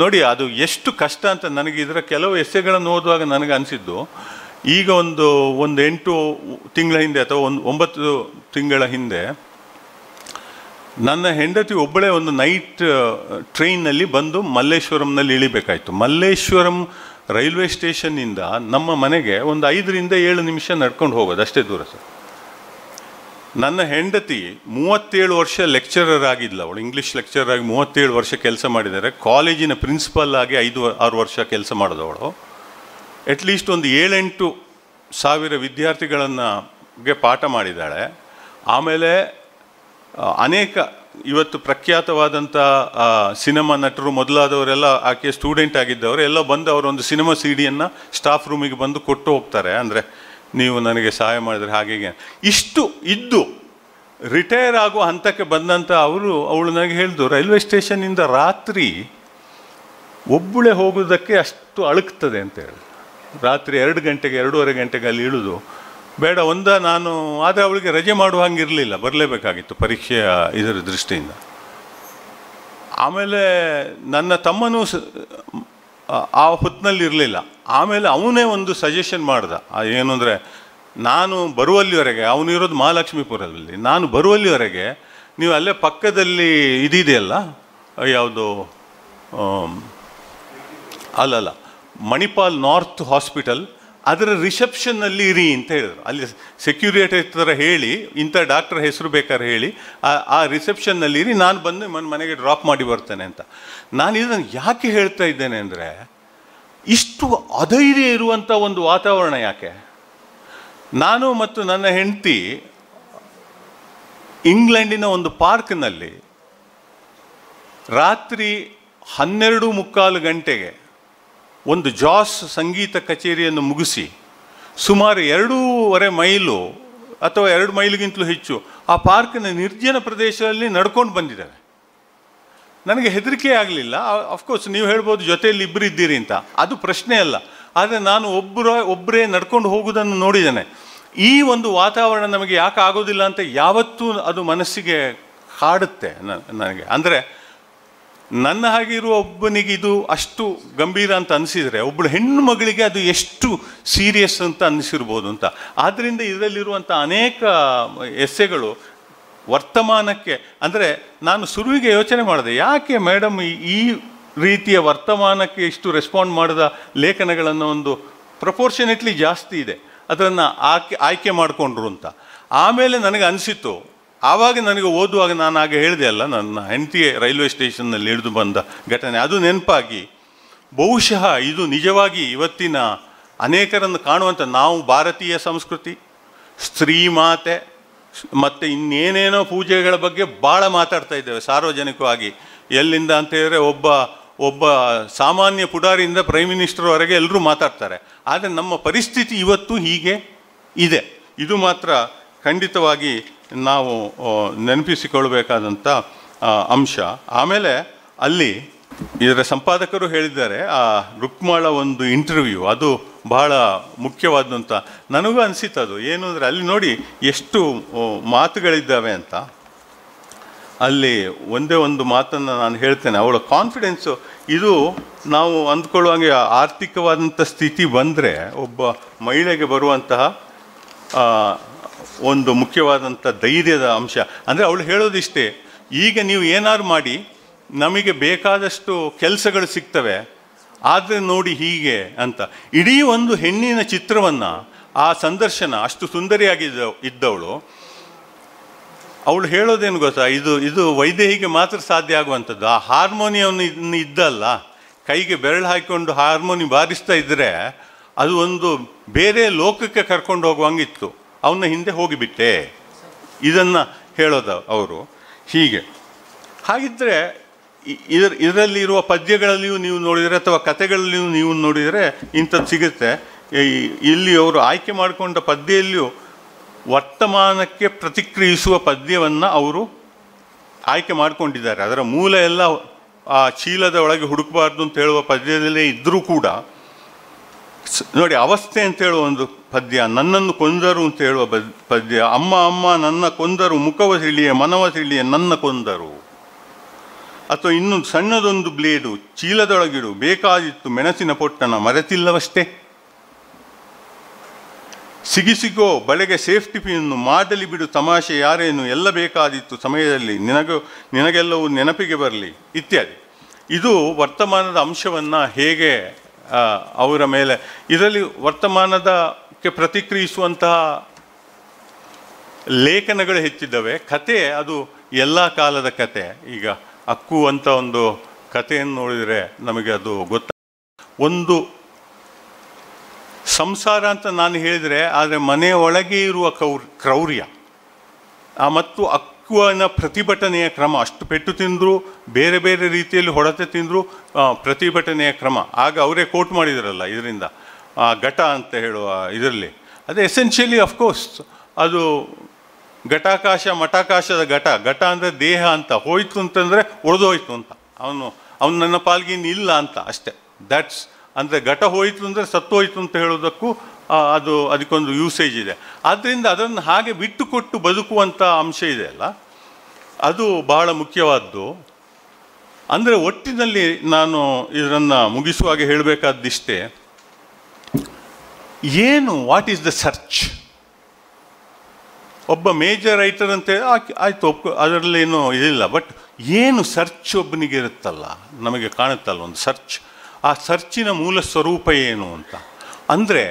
ನೋಡಿ ಅದು ಎಷ್ಟು ಕಷ್ಟ ಅಂತ ನನಗೆ ಇದರ ಕೆಲವು ಎಸೆಗಳನ್ನು ಓದುವಾಗ ನನಗೆ ಅನಿಸಿದ್ದು ಈಗ ಒಂದು ಒಂದು ಎಂಟು ತಿಂಗಳ ಹಿಂದೆ ಅಥವಾ ಒಂದು ಒಂಬತ್ತು ತಿಂಗಳ ಹಿಂದೆ ನನ್ನ ಹೆಂಡತಿ ಒಬ್ಬಳೇ ಒಂದು ನೈಟ್ ಟ್ರೈನ್ನಲ್ಲಿ ಬಂದು ಮಲ್ಲೇಶ್ವರಂನಲ್ಲಿ ಇಳಿಬೇಕಾಯಿತು ಮಲ್ಲೇಶ್ವರಂ ರೈಲ್ವೆ ಸ್ಟೇಷನ್ನಿಂದ ನಮ್ಮ ಮನೆಗೆ ಒಂದು ಐದರಿಂದ ಏಳು ನಿಮಿಷ ನಡ್ಕೊಂಡು ಹೋಗೋದು ಅಷ್ಟೇ ದೂರ ಸರ್ ನನ್ನ ಹೆಂಡತಿ ಮೂವತ್ತೇಳು ವರ್ಷ ಲೆಕ್ಚರರ್ ಆಗಿದ್ಲ ಅವಳು ಇಂಗ್ಲೀಷ್ ಲೆಕ್ಚರರ್ ಆಗಿ ಮೂವತ್ತೇಳು ವರ್ಷ ಕೆಲಸ ಮಾಡಿದರೆ ಕಾಲೇಜಿನ ಪ್ರಿನ್ಸಿಪಲ್ ಆಗಿ ಐದು ಆರು ವರ್ಷ ಕೆಲಸ ಮಾಡಿದವಳು ಅಟ್ಲೀಸ್ಟ್ ಒಂದು ಏಳೆಂಟು ಸಾವಿರ ವಿದ್ಯಾರ್ಥಿಗಳನ್ನು ಗೆ ಪಾಠ ಮಾಡಿದ್ದಾಳೆ ಆಮೇಲೆ ಅನೇಕ ಇವತ್ತು ಪ್ರಖ್ಯಾತವಾದಂಥ ಸಿನಿಮಾ ನಟರು ಮೊದಲಾದವರೆಲ್ಲ ಆಕೆ ಸ್ಟೂಡೆಂಟ್ ಆಗಿದ್ದವರು ಎಲ್ಲ ಬಂದು ಅವರೊಂದು ಸಿನಿಮಾ ಸಿ ಡಿಯನ್ನು ಸ್ಟಾಫ್ ರೂಮಿಗೆ ಬಂದು ಕೊಟ್ಟು ಹೋಗ್ತಾರೆ ಅಂದರೆ ನೀವು ನನಗೆ ಸಹಾಯ ಮಾಡಿದರೆ ಹಾಗೆ ಇಷ್ಟು ಇದ್ದು ರಿಟೈರ್ ಆಗುವ ಹಂತಕ್ಕೆ ಬಂದಂಥ ಅವರು ಅವಳು ನನಗೆ ಹೇಳಿದ್ರು ರೈಲ್ವೆ ಸ್ಟೇಷನ್ನಿಂದ ರಾತ್ರಿ ಒಬ್ಬಳೆ ಹೋಗೋದಕ್ಕೆ ಅಷ್ಟು ಅಳುಕ್ತದೆ ಹೇಳಿ ರಾತ್ರಿ ಎರಡು ಗಂಟೆಗೆ ಎರಡೂವರೆ ಗಂಟೆಗೆ ಅಲ್ಲಿ ಇಳಿದು ಬೇಡ ಒಂದ ನಾನು ಆದರೆ ಅವಳಿಗೆ ರಜೆ ಮಾಡುವ ಇರಲಿಲ್ಲ ಬರಲೇಬೇಕಾಗಿತ್ತು ಪರೀಕ್ಷೆಯ ಇದರ ದೃಷ್ಟಿಯಿಂದ ಆಮೇಲೆ ನನ್ನ ತಮ್ಮನೂ ಆ ಹೊತ್ತಿನಲ್ಲಿ ಇರಲಿಲ್ಲ ಆಮೇಲೆ ಅವನೇ ಒಂದು ಸಜೆಷನ್ ಮಾಡ್ದ ಏನು ಅಂದರೆ ನಾನು ಬರುವಲ್ಲಿವರೆಗೆ ಅವನು ಇರೋದು ಮಹಾಲಕ್ಷ್ಮೀಪುರದಲ್ಲಿ ನಾನು ಬರುವಲ್ಲಿವರೆಗೆ ನೀವು ಅಲ್ಲೇ ಪಕ್ಕದಲ್ಲಿ ಇದಿದೆಯಲ್ಲ ಯಾವುದು ಅಲ್ಲಲ್ಲ ಮಣಿಪಾಲ್ ನಾರ್ತ್ ಹಾಸ್ಪಿಟಲ್ ಅದರ ರಿಸೆಪ್ಷನ್ನಲ್ಲಿ ಇರಿ ಅಂತ ಹೇಳಿದರು ಅಲ್ಲಿ ಸೆಕ್ಯೂರಿಟಿ ಹತ್ರ ಹೇಳಿ ಇಂಥ ಡಾಕ್ಟರ್ ಹೆಸರು ಬೇಕಾದ್ರೆ ಹೇಳಿ ಆ ರಿಸೆಪ್ಷನ್ನಲ್ಲಿ ಇರಿ ನಾನು ಬಂದು ನನ್ನ ಮನೆಗೆ ಡ್ರಾಪ್ ಮಾಡಿ ಬರ್ತೇನೆ ಅಂತ ನಾನು ಇದನ್ನು ಯಾಕೆ ಹೇಳ್ತಾ ಇದ್ದೇನೆ ಅಂದರೆ ಇಷ್ಟು ಅಧೈರ್ಯ ಇರುವಂಥ ಒಂದು ವಾತಾವರಣ ಯಾಕೆ ನಾನು ಮತ್ತು ನನ್ನ ಹೆಂಡತಿ ಇಂಗ್ಲೆಂಡಿನ ಒಂದು ಪಾರ್ಕ್ನಲ್ಲಿ ರಾತ್ರಿ ಹನ್ನೆರಡು ಮುಕ್ಕಾಲು ಗಂಟೆಗೆ ಒಂದು ಜಾಸ್ ಸಂಗೀತ ಕಚೇರಿಯನ್ನು ಮುಗಿಸಿ ಸುಮಾರು ಎರಡೂವರೆ ಮೈಲು ಅಥವಾ ಎರಡು ಮೈಲಿಗಿಂತಲೂ ಹೆಚ್ಚು ಆ ಪಾರ್ಕಿನ ನಿರ್ಜನ ಪ್ರದೇಶದಲ್ಲಿ ನಡ್ಕೊಂಡು ಬಂದಿದ್ದಾರೆ ನನಗೆ ಹೆದರಿಕೆ ಆಗಲಿಲ್ಲ ಅಫ್ಕೋರ್ಸ್ ನೀವು ಹೇಳ್ಬೋದು ಜೊತೆಯಲ್ಲಿ ಇಬ್ಬರು ಇದ್ದೀರಿ ಅಂತ ಅದು ಪ್ರಶ್ನೆ ಅಲ್ಲ ಆದರೆ ನಾನು ಒಬ್ಬರ ಒಬ್ಬರೇ ನಡ್ಕೊಂಡು ಹೋಗುವುದನ್ನು ನೋಡಿದ್ದೇನೆ ಈ ಒಂದು ವಾತಾವರಣ ನಮಗೆ ಯಾಕೆ ಆಗೋದಿಲ್ಲ ಅಂತ ಯಾವತ್ತೂ ಅದು ಮನಸ್ಸಿಗೆ ಕಾಡುತ್ತೆ ನನಗೆ ಅಂದರೆ ನನ್ನ ಹಾಗೆ ಇರುವ ಒಬ್ಬನಿಗೆ ಇದು ಅಷ್ಟು ಗಂಭೀರ ಅಂತ ಅನಿಸಿದರೆ ಒಬ್ಬಳು ಹೆಣ್ಣು ಮಗಳಿಗೆ ಅದು ಎಷ್ಟು ಸೀರಿಯಸ್ ಅಂತ ಅನಿಸಿರ್ಬೋದು ಅಂತ ಆದ್ದರಿಂದ ಇದರಲ್ಲಿರುವಂಥ ಅನೇಕ ಎಸ್ಸೆಗಳು ವರ್ತಮಾನಕ್ಕೆ ಅಂದರೆ ನಾನು ಸುರುವಿಗೆ ಯೋಚನೆ ಮಾಡಿದೆ ಯಾಕೆ ಮೇಡಮ್ ಈ ರೀತಿಯ ವರ್ತಮಾನಕ್ಕೆ ಇಷ್ಟು ರೆಸ್ಪಾಂಡ್ ಮಾಡಿದ ಲೇಖನಗಳನ್ನು ಒಂದು ಪ್ರಪೋರ್ಷನೆಟ್ಲಿ ಜಾಸ್ತಿ ಇದೆ ಅದನ್ನು ಆಕೆ ಆಯ್ಕೆ ಮಾಡಿಕೊಂಡ್ರು ಅಂತ ಆಮೇಲೆ ನನಗೆ ಅನಿಸಿತು ಆವಾಗ ನನಗೆ ಓದುವಾಗ ನಾನು ಆಗ ಹೇಳಿದೆ ಅಲ್ಲ ನನ್ನ ಹೆಂಡತಿ ರೈಲ್ವೆ ಸ್ಟೇಷನ್ನಲ್ಲಿ ಹಿಡಿದು ಬಂದ ಘಟನೆ ಅದು ನೆನಪಾಗಿ ಬಹುಶಃ ಇದು ನಿಜವಾಗಿ ಇವತ್ತಿನ ಅನೇಕರನ್ನು ಕಾಣುವಂಥ ನಾವು ಭಾರತೀಯ ಸಂಸ್ಕೃತಿ ಸ್ತ್ರೀ ಮಾತೆ ಮತ್ತು ಇನ್ನೇನೇನೋ ಪೂಜೆಗಳ ಬಗ್ಗೆ ಭಾಳ ಮಾತಾಡ್ತಾ ಇದ್ದೇವೆ ಸಾರ್ವಜನಿಕವಾಗಿ ಎಲ್ಲಿಂದ ಅಂತ ಹೇಳಿದ್ರೆ ಒಬ್ಬ ಒಬ್ಬ ಸಾಮಾನ್ಯ ಪುಡಾರಿಯಿಂದ ಪ್ರೈಮ್ ಮಿನಿಸ್ಟರ್ವರೆಗೆ ಎಲ್ಲರೂ ಮಾತಾಡ್ತಾರೆ ಆದರೆ ನಮ್ಮ ಪರಿಸ್ಥಿತಿ ಇವತ್ತು ಹೀಗೆ ಇದೆ ಇದು ಮಾತ್ರ ಖಂಡಿತವಾಗಿ ನಾವು ನೆನಪಿಸಿಕೊಳ್ಬೇಕಾದಂಥ ಅಂಶ ಆಮೇಲೆ ಅಲ್ಲಿ ಇದರ ಸಂಪಾದಕರು ಹೇಳಿದ್ದಾರೆ ಆ ರುಕ್ಮಾಳ ಒಂದು ಇಂಟರ್ವ್ಯೂ ಅದು ಬಹಳ ಮುಖ್ಯವಾದಂಥ ನನಗೂ ಅನಿಸಿತ್ತು ಅದು ಏನು ಅಂದರೆ ಅಲ್ಲಿ ನೋಡಿ ಎಷ್ಟು ಮಾತುಗಳಿದ್ದಾವೆ ಅಂತ ಅಲ್ಲಿ ಒಂದೇ ಒಂದು ಮಾತನ್ನು ನಾನು ಹೇಳ್ತೇನೆ ಅವಳ ಕಾನ್ಫಿಡೆನ್ಸು ಇದು ನಾವು ಅಂದ್ಕೊಳ್ಳುವಂಗೆ ಆರ್ಥಿಕವಾದಂಥ ಸ್ಥಿತಿ ಬಂದರೆ ಒಬ್ಬ ಮಹಿಳೆಗೆ ಬರುವಂತಹ ಒಂದು ಮುಖ್ಯವಾದಂಥ ಧೈರ್ಯದ ಅಂಶ ಅಂದರೆ ಅವಳು ಹೇಳೋದಿಷ್ಟೇ ಈಗ ನೀವು ಏನಾದ್ರು ಮಾಡಿ ನಮಗೆ ಬೇಕಾದಷ್ಟು ಕೆಲಸಗಳು ಸಿಗ್ತವೆ ಆದರೆ ನೋಡಿ ಹೀಗೆ ಅಂತ ಇಡೀ ಒಂದು ಹೆಣ್ಣಿನ ಚಿತ್ರವನ್ನು ಆ ಸಂದರ್ಶನ ಅಷ್ಟು ಸುಂದರಿಯಾಗಿದ್ದ ಇದ್ದವಳು ಅವಳು ಹೇಳೋದೇನು ಗೊತ್ತಾ ಇದು ಇದು ವೈದೇಹಿಗೆ ಮಾತ್ರ ಸಾಧ್ಯ ಆಗುವಂಥದ್ದು ಆ ಹಾರ್ಮೋನಿಯಂ ಇದ್ದಲ್ಲ ಕೈಗೆ ಬೆರಳು ಹಾಕಿಕೊಂಡು ಹಾರ್ಮೋನಿ ಬಾರಿಸ್ತಾ ಇದ್ದರೆ ಅದು ಒಂದು ಬೇರೆ ಲೋಕಕ್ಕೆ ಕರ್ಕೊಂಡು ಹೋಗುವಂಗಿತ್ತು ಅವನ ಹಿಂದೆ ಹೋಗಿಬಿಟ್ಟೆ ಇದನ್ನು ಹೇಳೋದು ಅವರು ಹೀಗೆ ಹಾಗಿದ್ದರೆ ಇದರ ಇದರಲ್ಲಿರುವ ಪದ್ಯಗಳಲ್ಲಿಯೂ ನೀವು ನೋಡಿದರೆ ಅಥವಾ ಕಥೆಗಳಲ್ಲಿಯೂ ನೀವು ನೋಡಿದರೆ ಇಂಥದ್ದು ಸಿಗುತ್ತೆ ಇಲ್ಲಿ ಅವರು ಆಯ್ಕೆ ಮಾಡಿಕೊಂಡ ಪದ್ಯದಲ್ಲಿಯೂ ವರ್ತಮಾನಕ್ಕೆ ಪ್ರತಿಕ್ರಿಯಿಸುವ ಪದ್ಯವನ್ನು ಅವರು ಆಯ್ಕೆ ಮಾಡಿಕೊಂಡಿದ್ದಾರೆ ಅದರ ಮೂಲ ಎಲ್ಲ ಆ ಚೀಲದ ಒಳಗೆ ಹುಡುಕಬಾರ್ದು ಅಂತ ಹೇಳುವ ಪದ್ಯದಲ್ಲೇ ಇದ್ದರೂ ಕೂಡ ನೋಡಿ ಅವಸ್ಥೆ ಅಂತ ಹೇಳುವ ಒಂದು ಪದ್ಯ ನನ್ನನ್ನು ಕೊಂದರು ಅಂತ ಹೇಳುವ ಪದ್ಯ ಅಮ್ಮ ಅಮ್ಮ ನನ್ನ ಕೊಂದರು ಮುಖವ ತಿಳಿಯೇ ಮನವ ತಿಳಿಯೇ ನನ್ನ ಕೊಂದರು ಅಥವಾ ಇನ್ನೊಂದು ಸಣ್ಣದೊಂದು ಬ್ಲೇಡು ಚೀಲದೊಳಗಿಡು ಬೇಕಾದಿತ್ತು ಮೆಣಸಿನ ಪೊಟ್ಟಣ ಮರೆತಿಲ್ಲವಷ್ಟೇ ಸಿಗಿಸಿಗೋ ಬಳೆಗೆ ಸೇಫ್ಟಿ ಪಿನ್ನು ಮಾಡಲಿ ಬಿಡು ತಮಾಷೆ ಯಾರೇನು ಎಲ್ಲ ಬೇಕಾದಿತ್ತು ಸಮಯದಲ್ಲಿ ನಿನಗೂ ನಿನಗೆಲ್ಲವೂ ನೆನಪಿಗೆ ಬರಲಿ ಇತ್ಯಾದಿ ಇದು ವರ್ತಮಾನದ ಅಂಶವನ್ನು ಹೇಗೆ ಅವರ ಮೇಲೆ ಇದರಲ್ಲಿ ವರ್ತಮಾನದ ಪ್ರತಿಕ್ರಿಯಿಸುವಂತಹ ಲೇಖನಗಳು ಹೆಚ್ಚಿದ್ದಾವೆ ಕತೆ ಅದು ಎಲ್ಲ ಕಾಲದ ಕತೆ ಈಗ ಅಕ್ಕು ಅಂತ ಒಂದು ಕಥೆಯನ್ನು ನೋಡಿದರೆ ನಮಗೆ ಅದು ಗೊತ್ತ ಒಂದು ಸಂಸಾರ ಅಂತ ನಾನು ಹೇಳಿದರೆ ಆದರೆ ಮನೆಯ ಒಳಗೆ ಇರುವ ಕೌರ್ ಕ್ರೌರ್ಯ ಮತ್ತು ಅಕ್ಕುವನ ಪ್ರತಿಭಟನೆಯ ಕ್ರಮ ಅಷ್ಟು ಪೆಟ್ಟು ತಿಂದರೂ ಬೇರೆ ಬೇರೆ ರೀತಿಯಲ್ಲಿ ಹೊಡೆತ ತಿಂದರೂ ಪ್ರತಿಭಟನೆಯ ಕ್ರಮ ಆಗ ಅವರೇ ಕೋಟ್ ಮಾಡಿದ್ರಲ್ಲ ಇದರಿಂದ ಆ ಘಟ ಅಂತ ಹೇಳುವ ಇದರಲ್ಲಿ ಅದು ಎಸೆನ್ಷಿಯಲಿ ಕೋರ್ಸ್ ಅದು ಘಟಾಕಾಶ ಮಠಾಕಾಶದ ಘಟ ಘಟ ಅಂದರೆ ದೇಹ ಅಂತ ಹೋಯಿತು ಅಂತಂದರೆ ಹೋಯಿತು ಅಂತ ಅವನು ಅವನು ನನ್ನ ಪಾಲ್ಗಿನ ಇಲ್ಲ ಅಂತ ಅಷ್ಟೆ ದ್ಯಾಟ್ಸ್ ಅಂದರೆ ಘಟ ಹೋಯಿತು ಅಂದರೆ ಸತ್ತೋಯ್ತು ಅಂತ ಹೇಳೋದಕ್ಕೂ ಅದು ಅದಕ್ಕೊಂದು ಯೂಸೇಜ್ ಇದೆ ಆದ್ದರಿಂದ ಅದನ್ನು ಹಾಗೆ ಬಿಟ್ಟುಕೊಟ್ಟು ಬದುಕುವಂಥ ಅಂಶ ಇದೆ ಅಲ್ಲ ಅದು ಬಹಳ ಮುಖ್ಯವಾದ್ದು ಅಂದರೆ ಒಟ್ಟಿನಲ್ಲಿ ನಾನು ಇದನ್ನು ಮುಗಿಸುವಾಗ ಹೇಳಬೇಕಾದಿಷ್ಟೇ ಏನು ವಾಟ್ ಈಸ್ ದ ಸರ್ಚ್ ಒಬ್ಬ ಮೇಜರ್ ರೈಟರ್ ಅಂತ ಆಯ್ತು ಒಪ್ಕೊ ಅದರಲ್ಲೇನು ಇದಿಲ್ಲ ಬಟ್ ಏನು ಸರ್ಚ್ ಒಬ್ಬನಿಗೆ ಇರುತ್ತಲ್ಲ ನಮಗೆ ಕಾಣುತ್ತಲ್ಲ ಒಂದು ಸರ್ಚ್ ಆ ಸರ್ಚಿನ ಮೂಲ ಸ್ವರೂಪ ಏನು ಅಂತ ಅಂದರೆ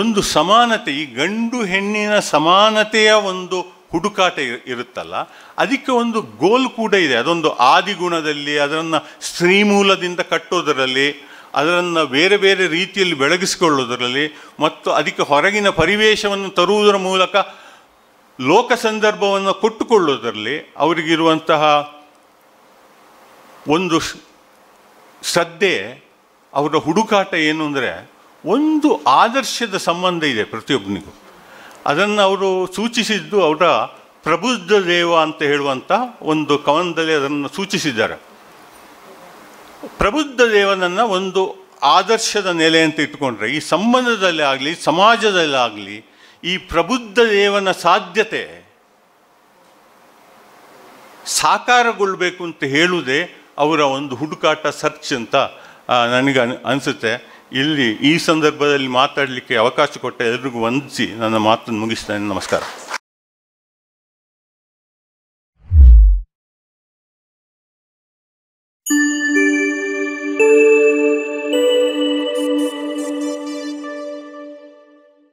ಒಂದು ಸಮಾನತೆ ಈ ಗಂಡು ಹೆಣ್ಣಿನ ಸಮಾನತೆಯ ಒಂದು ಹುಡುಕಾಟ ಇರುತ್ತಲ್ಲ ಅದಕ್ಕೆ ಒಂದು ಗೋಲ್ ಕೂಡ ಇದೆ ಅದೊಂದು ಆದಿಗುಣದಲ್ಲಿ ಅದನ್ನು ಸ್ತ್ರೀ ಮೂಲದಿಂದ ಕಟ್ಟೋದರಲ್ಲಿ ಅದನ್ನು ಬೇರೆ ಬೇರೆ ರೀತಿಯಲ್ಲಿ ಬೆಳಗಿಸಿಕೊಳ್ಳುವುದರಲ್ಲಿ ಮತ್ತು ಅದಕ್ಕೆ ಹೊರಗಿನ ಪರಿವೇಶವನ್ನು ತರುವುದರ ಮೂಲಕ ಲೋಕ ಸಂದರ್ಭವನ್ನು ಕೊಟ್ಟುಕೊಳ್ಳುವುದರಲ್ಲಿ ಅವರಿಗಿರುವಂತಹ ಒಂದು ಶ್ರದ್ಧೆ ಅವರ ಹುಡುಕಾಟ ಏನು ಅಂದರೆ ಒಂದು ಆದರ್ಶದ ಸಂಬಂಧ ಇದೆ ಪ್ರತಿಯೊಬ್ಬನಿಗೂ ಅದನ್ನು ಅವರು ಸೂಚಿಸಿದ್ದು ಅವರ ಪ್ರಬುದ್ಧ ದೇವ ಅಂತ ಹೇಳುವಂಥ ಒಂದು ಕವನದಲ್ಲಿ ಅದನ್ನು ಸೂಚಿಸಿದ್ದಾರೆ ಪ್ರಬುದ್ಧ ದೇವನನ್ನು ಒಂದು ಆದರ್ಶದ ನೆಲೆ ಅಂತ ಇಟ್ಕೊಂಡ್ರೆ ಈ ಸಂಬಂಧದಲ್ಲಿ ಆಗಲಿ ಸಮಾಜದಲ್ಲಾಗಲಿ ಈ ಪ್ರಬುದ್ಧ ದೇವನ ಸಾಧ್ಯತೆ ಸಾಕಾರಗೊಳ್ಬೇಕು ಅಂತ ಹೇಳುವುದೇ ಅವರ ಒಂದು ಹುಡುಕಾಟ ಸರ್ಚ್ ಅಂತ ನನಗೆ ಅನಿಸುತ್ತೆ ಇಲ್ಲಿ ಈ ಸಂದರ್ಭದಲ್ಲಿ ಮಾತಾಡಲಿಕ್ಕೆ ಅವಕಾಶ ಕೊಟ್ಟ ಎಲ್ರಿಗೂ ವಂದಿಸಿ ನನ್ನ ಮಾತನ್ನು ಮುಗಿಸ್ತೇನೆ ನಮಸ್ಕಾರ